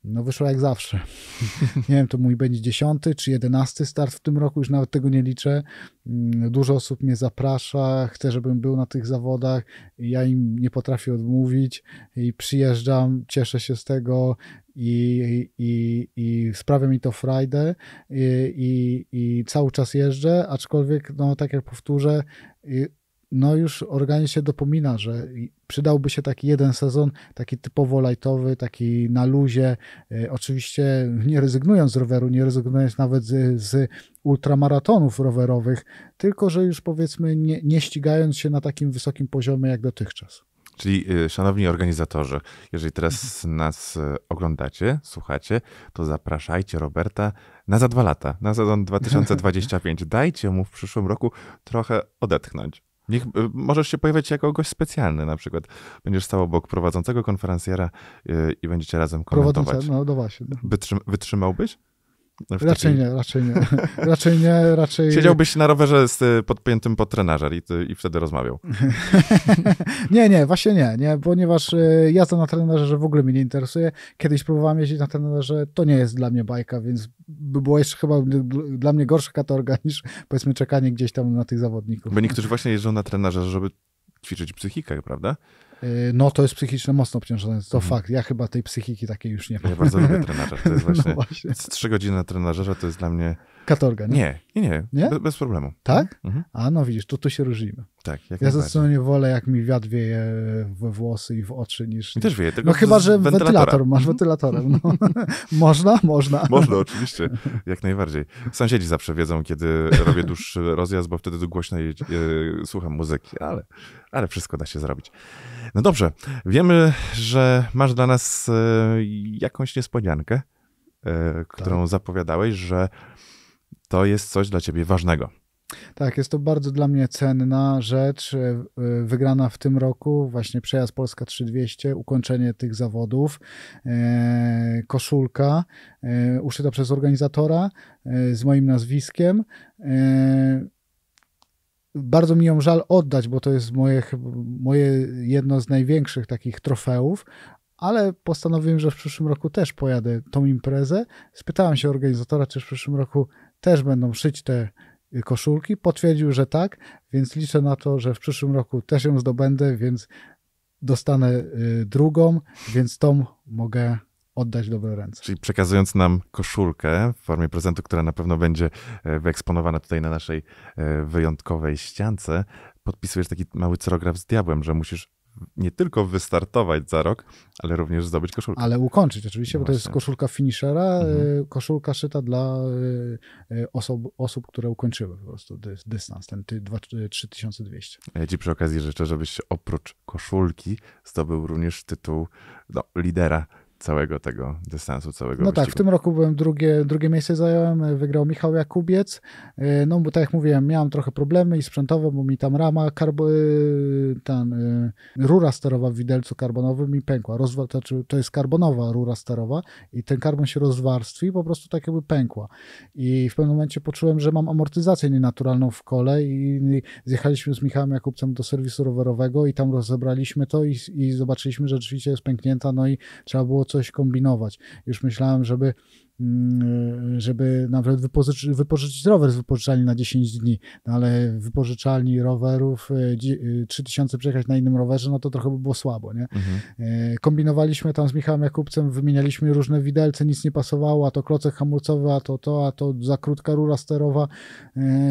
No wyszło jak zawsze. [laughs] nie wiem, to mój będzie dziesiąty czy jedenasty start w tym roku, już nawet tego nie liczę. Mm, dużo osób mnie zaprasza, chce, żebym był na tych zawodach. Ja im nie potrafię odmówić i przyjeżdżam, cieszę się z tego i, i, i sprawia mi to frajdę i, i, i cały czas jeżdżę, aczkolwiek, no tak jak powtórzę, y, no już organizm się dopomina, że przydałby się taki jeden sezon, taki typowo lajtowy, taki na luzie. E, oczywiście nie rezygnując z roweru, nie rezygnując nawet z, z ultramaratonów rowerowych, tylko że już powiedzmy nie, nie ścigając się na takim wysokim poziomie jak dotychczas. Czyli e, szanowni organizatorzy, jeżeli teraz nas e, oglądacie, słuchacie, to zapraszajcie Roberta na za dwa lata, na sezon 2025. Dajcie mu w przyszłym roku trochę odetchnąć. Niech, y, możesz się pojawiać jako gość specjalny, na przykład będziesz stał obok prowadzącego konferencjera y, i będziecie razem komentować. Prowadząca, no, no właśnie. Wytrzyma, wytrzymałbyś? Raczej nie, raczej nie. raczej nie, raczej... Siedziałbyś na rowerze z y, podpiętym pod trenażer i, ty, i wtedy rozmawiał. [laughs] nie, nie, właśnie nie, nie, ponieważ y, jazda na trenerze w ogóle mnie nie interesuje. Kiedyś próbowałem jeździć na trenerze, to nie jest dla mnie bajka, więc by było jeszcze chyba dla mnie gorsza katorga niż powiedzmy czekanie gdzieś tam na tych zawodników. Bo niektórzy właśnie jeżdżą na trenerze, żeby ćwiczyć psychikę, prawda? Y, no to jest psychicznie mocno obciążone. To mhm. fakt. Ja chyba tej psychiki takiej już nie mam. Ja bardzo lubię trenażer. To jest właśnie, [laughs] no właśnie. trzy godziny na trenażerze to jest dla mnie... Katorga, nie? Nie, nie, nie. bez problemu. Tak? Mhm. mhm. A no widzisz, tu tu się różnimy. Tak, jak Ja zdecydowanie wolę, jak mi wiatr wieje we włosy i w oczy niż... Mi też wieje. Tego no chyba, że wentylator masz mhm. wentylatorem. No. [laughs] można? Można. Można, oczywiście. Jak najbardziej. Sąsiedzi zawsze wiedzą, kiedy robię dłuższy rozjazd, bo wtedy głośno je, e, słucham muzyki, ale, ale wszystko da się zrobić. No dobrze, wiemy, że masz dla nas e, jakąś niespodziankę, e, którą tak. zapowiadałeś, że to jest coś dla ciebie ważnego. Tak, jest to bardzo dla mnie cenna rzecz, e, wygrana w tym roku, właśnie przejazd Polska 3200, ukończenie tych zawodów, koszulka uszyta przez organizatora z moim nazwiskiem bardzo mi ją żal oddać, bo to jest moje, moje jedno z największych takich trofeów, ale postanowiłem, że w przyszłym roku też pojadę tą imprezę. Spytałem się organizatora, czy w przyszłym roku też będą szyć te y, koszulki. Potwierdził, że tak, więc liczę na to, że w przyszłym roku też ją zdobędę, więc dostanę y, drugą, więc tą mogę oddać dobre ręce. Czyli przekazując nam koszulkę w formie prezentu, która na pewno będzie e, wyeksponowana tutaj na naszej e, wyjątkowej ściance, podpisujesz taki mały cyrograf z diabłem, że musisz nie tylko wystartować za rok, ale również zdobyć koszulkę. Ale ukończyć oczywiście, no bo to jest koszulka finishera, e, mhm. koszulka szyta dla osób, osób, które ukończyły po prostu dystans, ten 3200. Ja ci przy okazji życzę, żebyś oprócz koszulki zdobył również tytuł no, lidera całego tego dystansu, całego No tak, wyścigu. tak, w tym roku byłem drugie, drugie miejsce zająłem, wygrał Michał Jakubiec. E, no bo tak jak mówiłem, miałem trochę problemy i sprzętowe, bo mi tam rama, karbo, e, ten, rura sterowa w widelcu karbonowym mi pękła. Rozwa, to, znaczy, to jest karbonowa rura sterowa i ten karbon się rozwarstwi po prostu tak jakby pękła. I w pewnym momencie poczułem, że mam amortyzację nienaturalną w kole i zjechaliśmy z Michałem Jakubcem do serwisu rowerowego i tam rozebraliśmy to i, i zobaczyliśmy, że rzeczywiście jest pęknięta, no i trzeba było coś kombinować. Już myślałem, żeby mm, żeby nawet wypożyczyć, wypożyczyć rower z wypożyczalni na 10 dni, no ale wypożyczalni rowerów 3000 e, e, przejechać na innym rowerze, no to trochę by było słabo, nie? Mhm. E, kombinowaliśmy tam z Michałem Jakubcem, wymienialiśmy różne widelce, nic nie pasowało, a to klocek hamulcowy, a to to, a to za krótka rura sterowa,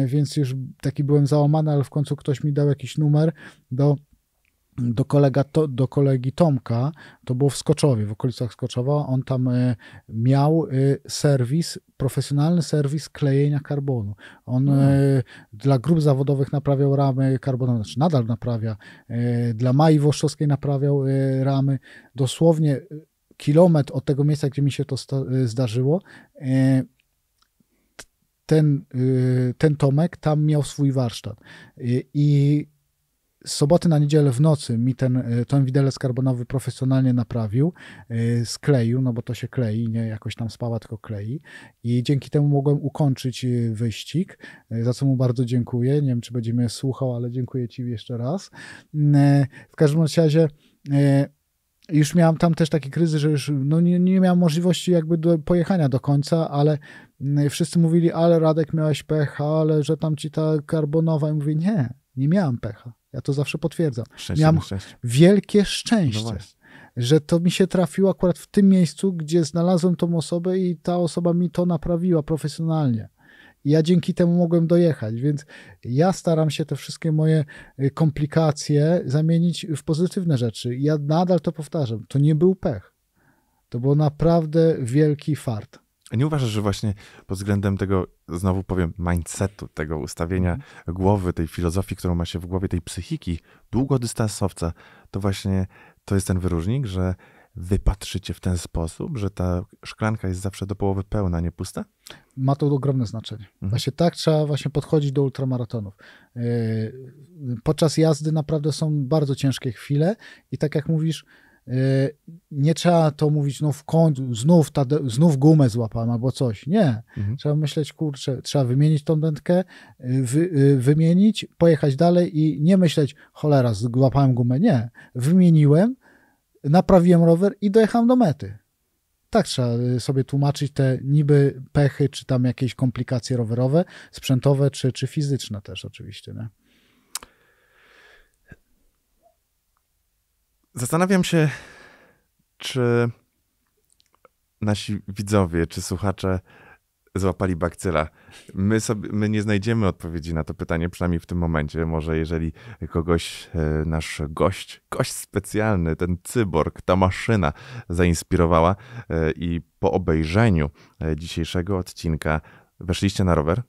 więc już taki byłem załamany, ale w końcu ktoś mi dał jakiś numer do do, kolega, to, do kolegi Tomka, to było w Skoczowie, w okolicach Skoczowa, on tam e, miał e, serwis, profesjonalny serwis klejenia karbonu. On e, dla grup zawodowych naprawiał ramy karbonowe, znaczy nadal naprawia, dla Mai Włoszowskiej naprawiał ramy, dosłownie kilometr od tego miejsca, gdzie mi się to zdarzyło, ten, ten Tomek tam miał swój warsztat. I z soboty na niedzielę w nocy mi ten, e, ten widelec karbonowy profesjonalnie naprawił, e, skleił, no bo to się klei, nie jakoś tam spała, tylko klei. I dzięki temu mogłem ukończyć e, wyścig, za co mu bardzo dziękuję. Nie wiem, czy będzie mnie słuchał, ale dziękuję Ci jeszcze raz. Mm, w każdym razie już miałem tam też taki kryzys, że już no nie, nie miałem możliwości jakby do pojechania do końca, ale mm, wszyscy mówili, ale Radek miałeś pech, ale że tam ci ta karbonowa. I mówię, nie, nie miałam pecha. Ja to zawsze potwierdzam. Szczęście, miałam no szczęście. wielkie no szczęście. No że to mi się trafiło akurat w tym miejscu, gdzie znalazłem tą osobę i ta osoba mi to naprawiła profesjonalnie. ja dzięki temu mogłem dojechać, więc ja staram się te wszystkie moje y, komplikacje zamienić w pozytywne rzeczy. Ja nadal to powtarzam, to nie był pech. To był naprawdę wielki fart nie uważasz, że właśnie pod względem tego, znowu powiem, mindsetu, tego ustawienia mm głowy, tej filozofii, którą ma się w głowie, tej psychiki długodystansowca, to właśnie to jest ten wyróżnik, że wypatrzycie w ten sposób, że ta szklanka jest zawsze do połowy pełna, nie pusta? Ma to ogromne znaczenie. Mhm. Właśnie tak trzeba właśnie podchodzić do ultramaratonów. Yy, podczas jazdy naprawdę są bardzo ciężkie chwile i tak jak mówisz, Y, nie trzeba to mówić, no w końcu, znów, ta, znów gumę złapałem albo coś. Nie. Mhm. Trzeba myśleć, kurczę, trzeba wymienić tą dętkę, y, wy, y, wymienić, pojechać dalej i nie myśleć, cholera, złapałem gumę. Nie. Wymieniłem, naprawiłem rower i dojechałem do mety. Tak trzeba sobie tłumaczyć te niby pechy, czy tam jakieś komplikacje rowerowe, sprzętowe, czy, czy fizyczne też oczywiście. Nie? Zastanawiam się, czy nasi widzowie, czy słuchacze złapali bakcyla. My, sobie, my nie znajdziemy odpowiedzi na to pytanie, przynajmniej w tym momencie. Może jeżeli kogoś, e, nasz gość, gość specjalny, ten cyborg, ta maszyna zainspirowała e, i po obejrzeniu e, dzisiejszego odcinka weszliście na rower,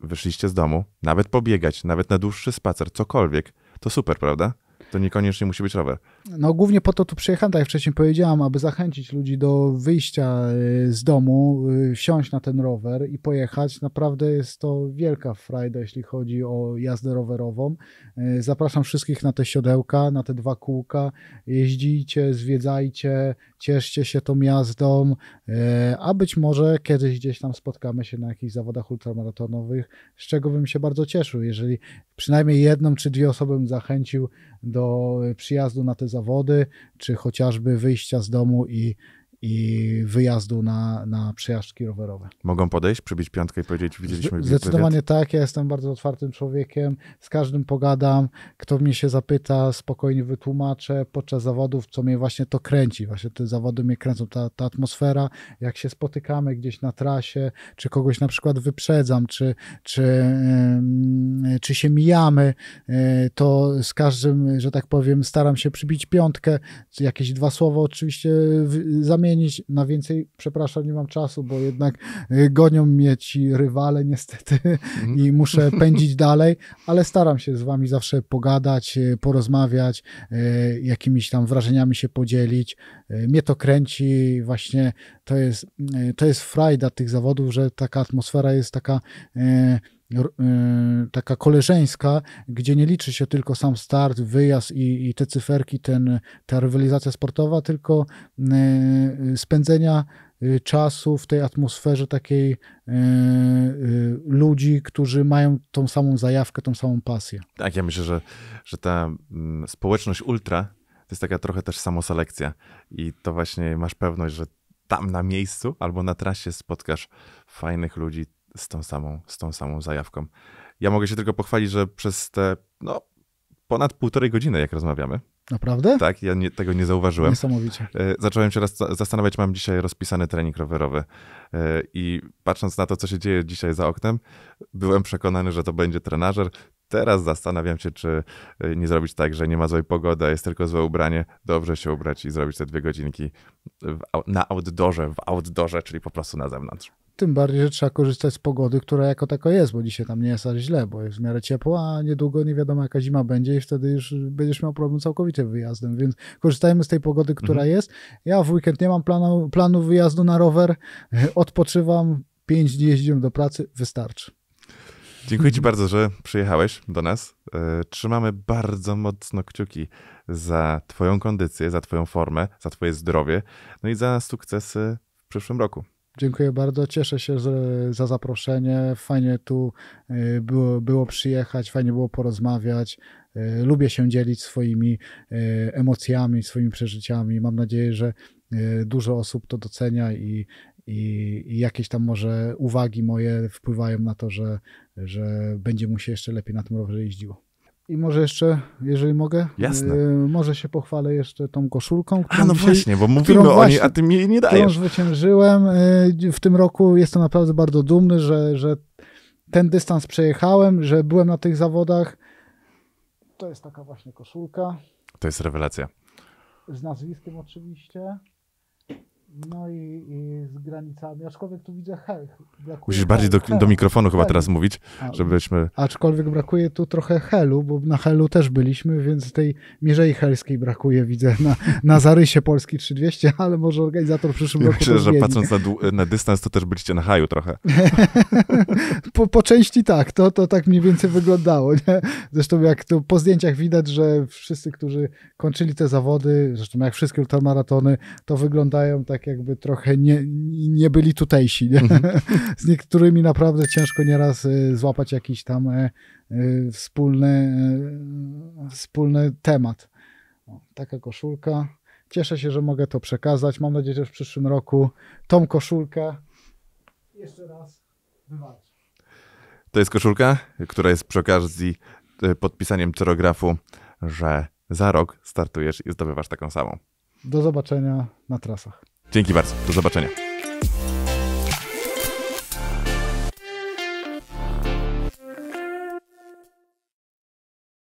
wyszliście z domu, nawet pobiegać, nawet na dłuższy spacer, cokolwiek, to super, prawda? To niekoniecznie musi być rower. No głównie po to tu przyjechałem, tak jak wcześniej powiedziałam, aby zachęcić ludzi do wyjścia y, z domu, y, wsiąść na ten rower i pojechać. Naprawdę jest to wielka frajda, jeśli chodzi o jazdę rowerową. Y, zapraszam wszystkich na te siodełka, na te dwa kółka. Jeździcie, zwiedzajcie, cieszcie się tą jazdą, a być może kiedyś gdzieś tam spotkamy się na jakichś zawodach ultramaratonowych, z czego bym się bardzo cieszył, jeżeli przynajmniej jedną czy dwie osoby bym zachęcił do przyjazdu na te zawody, czy chociażby wyjścia z domu i i wyjazdu na, na przejażdżki rowerowe. Mogą podejść, przybić piątkę i powiedzieć, widzieliśmy Zdecydowanie wywiad. tak, ja jestem bardzo otwartym człowiekiem, z każdym pogadam, kto mnie się zapyta, spokojnie wytłumaczę podczas zawodów, co mnie właśnie to kręci, właśnie te zawody mnie kręcą, ta, ta atmosfera, jak się spotykamy gdzieś na trasie, czy kogoś na przykład wyprzedzam, czy, czy, yy, czy się mijamy, yy, to z każdym, że tak powiem, staram się przybić piątkę, jakieś dwa słowa oczywiście zamienić, na więcej, przepraszam, nie mam czasu, bo jednak y, gonią mnie ci rywale niestety mhm. i muszę [laughs] pędzić dalej, ale staram się z wami zawsze pogadać, y, porozmawiać, y, jakimiś tam wrażeniami się podzielić. Mnie to kręci, właśnie to jest, to jest frajda tych zawodów, że taka atmosfera jest taka Y, taka koleżeńska, gdzie nie liczy się tylko sam start, wyjazd i, i te cyferki, ten, ta rywalizacja sportowa, tylko y, spędzenia y, czasu w tej atmosferze takiej ludzi, którzy mają tą samą zajawkę, tą samą pasję. Tak, ja myślę, że, że ta mm, społeczność ultra to jest taka trochę też samoselekcja i to właśnie masz pewność, że tam na miejscu albo na trasie spotkasz fajnych ludzi, z tą samą, z tą samą zajawką. Ja mogę się tylko pochwalić, że przez te no, ponad półtorej godziny, jak rozmawiamy. Naprawdę? Tak, ja nie, tego nie zauważyłem. Niesamowicie. E, zacząłem się zastanawiać, mam dzisiaj rozpisany trening rowerowy e, i patrząc na to, co się dzieje dzisiaj za oknem, byłem przekonany, że to będzie trenażer. Teraz zastanawiam się, czy e, nie zrobić tak, że nie ma złej pogody, jest tylko złe ubranie, dobrze się ubrać i zrobić te dwie godzinki w, na outdoorze, w outdoorze, czyli po prostu na zewnątrz. Tym bardziej, że trzeba korzystać z pogody, która jako taka jest, bo dzisiaj tam nie jest aż źle, bo jest w miarę ciepło, a niedługo nie wiadomo jaka zima będzie i wtedy już będziesz miał problem całkowicie wyjazdem, więc korzystajmy z tej pogody, która mhm. jest. Ja w weekend nie mam planu, planu wyjazdu na rower, [laughs] odpoczywam, pięć dni jeździłem do pracy, wystarczy. Dziękuję Ci bardzo, że przyjechałeś do nas. E, trzymamy bardzo mocno kciuki za Twoją kondycję, za Twoją formę, za Twoje zdrowie, no i za sukcesy w przyszłym roku. Dziękuję bardzo, cieszę się za zaproszenie. Fajnie tu y, było, było przyjechać, fajnie było porozmawiać. Y, lubię się dzielić swoimi y, emocjami, swoimi przeżyciami. Mam nadzieję, że dużo osób to docenia i, i, i jakieś tam może uwagi moje wpływają na to, że, że będzie mu się jeszcze lepiej na tym rowerze jeździło. I może jeszcze, jeżeli mogę, Jasne. Y, może się pochwalę jeszcze tą koszulką. A no dzisiaj, właśnie, bo mówimy o niej, a ty mi jej nie dajesz. Którą wyciężyłem y, w tym roku. Jestem naprawdę bardzo dumny, że, że ten dystans przejechałem, że byłem na tych zawodach. To jest taka właśnie koszulka. To jest rewelacja. Z nazwiskiem oczywiście. No i, i z granicami, aczkolwiek tu widzę brakuje. Musisz bardziej do, do mikrofonu chyba teraz mówić, żebyśmy... Aczkolwiek brakuje tu trochę helu, bo na helu też byliśmy, więc tej Mierzei Helskiej brakuje, widzę, na, na zarysie Polski 3200, ale może organizator w przyszłym ja roku Myślę, że patrząc na, na, dystans, to też byliście na haju trochę. [laughs] po, po części tak, to, to tak mniej więcej wyglądało. Nie? Zresztą jak tu po zdjęciach widać, że wszyscy, którzy kończyli te zawody, zresztą jak wszystkie ultramaratony, to wyglądają tak tak jakby trochę nie, nie byli tutejsi. Nie? Mhm. [laughs] Z niektórymi naprawdę ciężko nieraz e, złapać jakiś tam e, e, wspólny, wspólny temat. O, taka koszulka. Cieszę się, że mogę to przekazać. Mam nadzieję, że w przyszłym roku tą koszulkę jeszcze raz wywalczę. To jest koszulka, która jest przy okazji podpisaniem cyrografu, że za rok startujesz i zdobywasz taką samą. Do zobaczenia na trasach. Dzięki bardzo, do zobaczenia.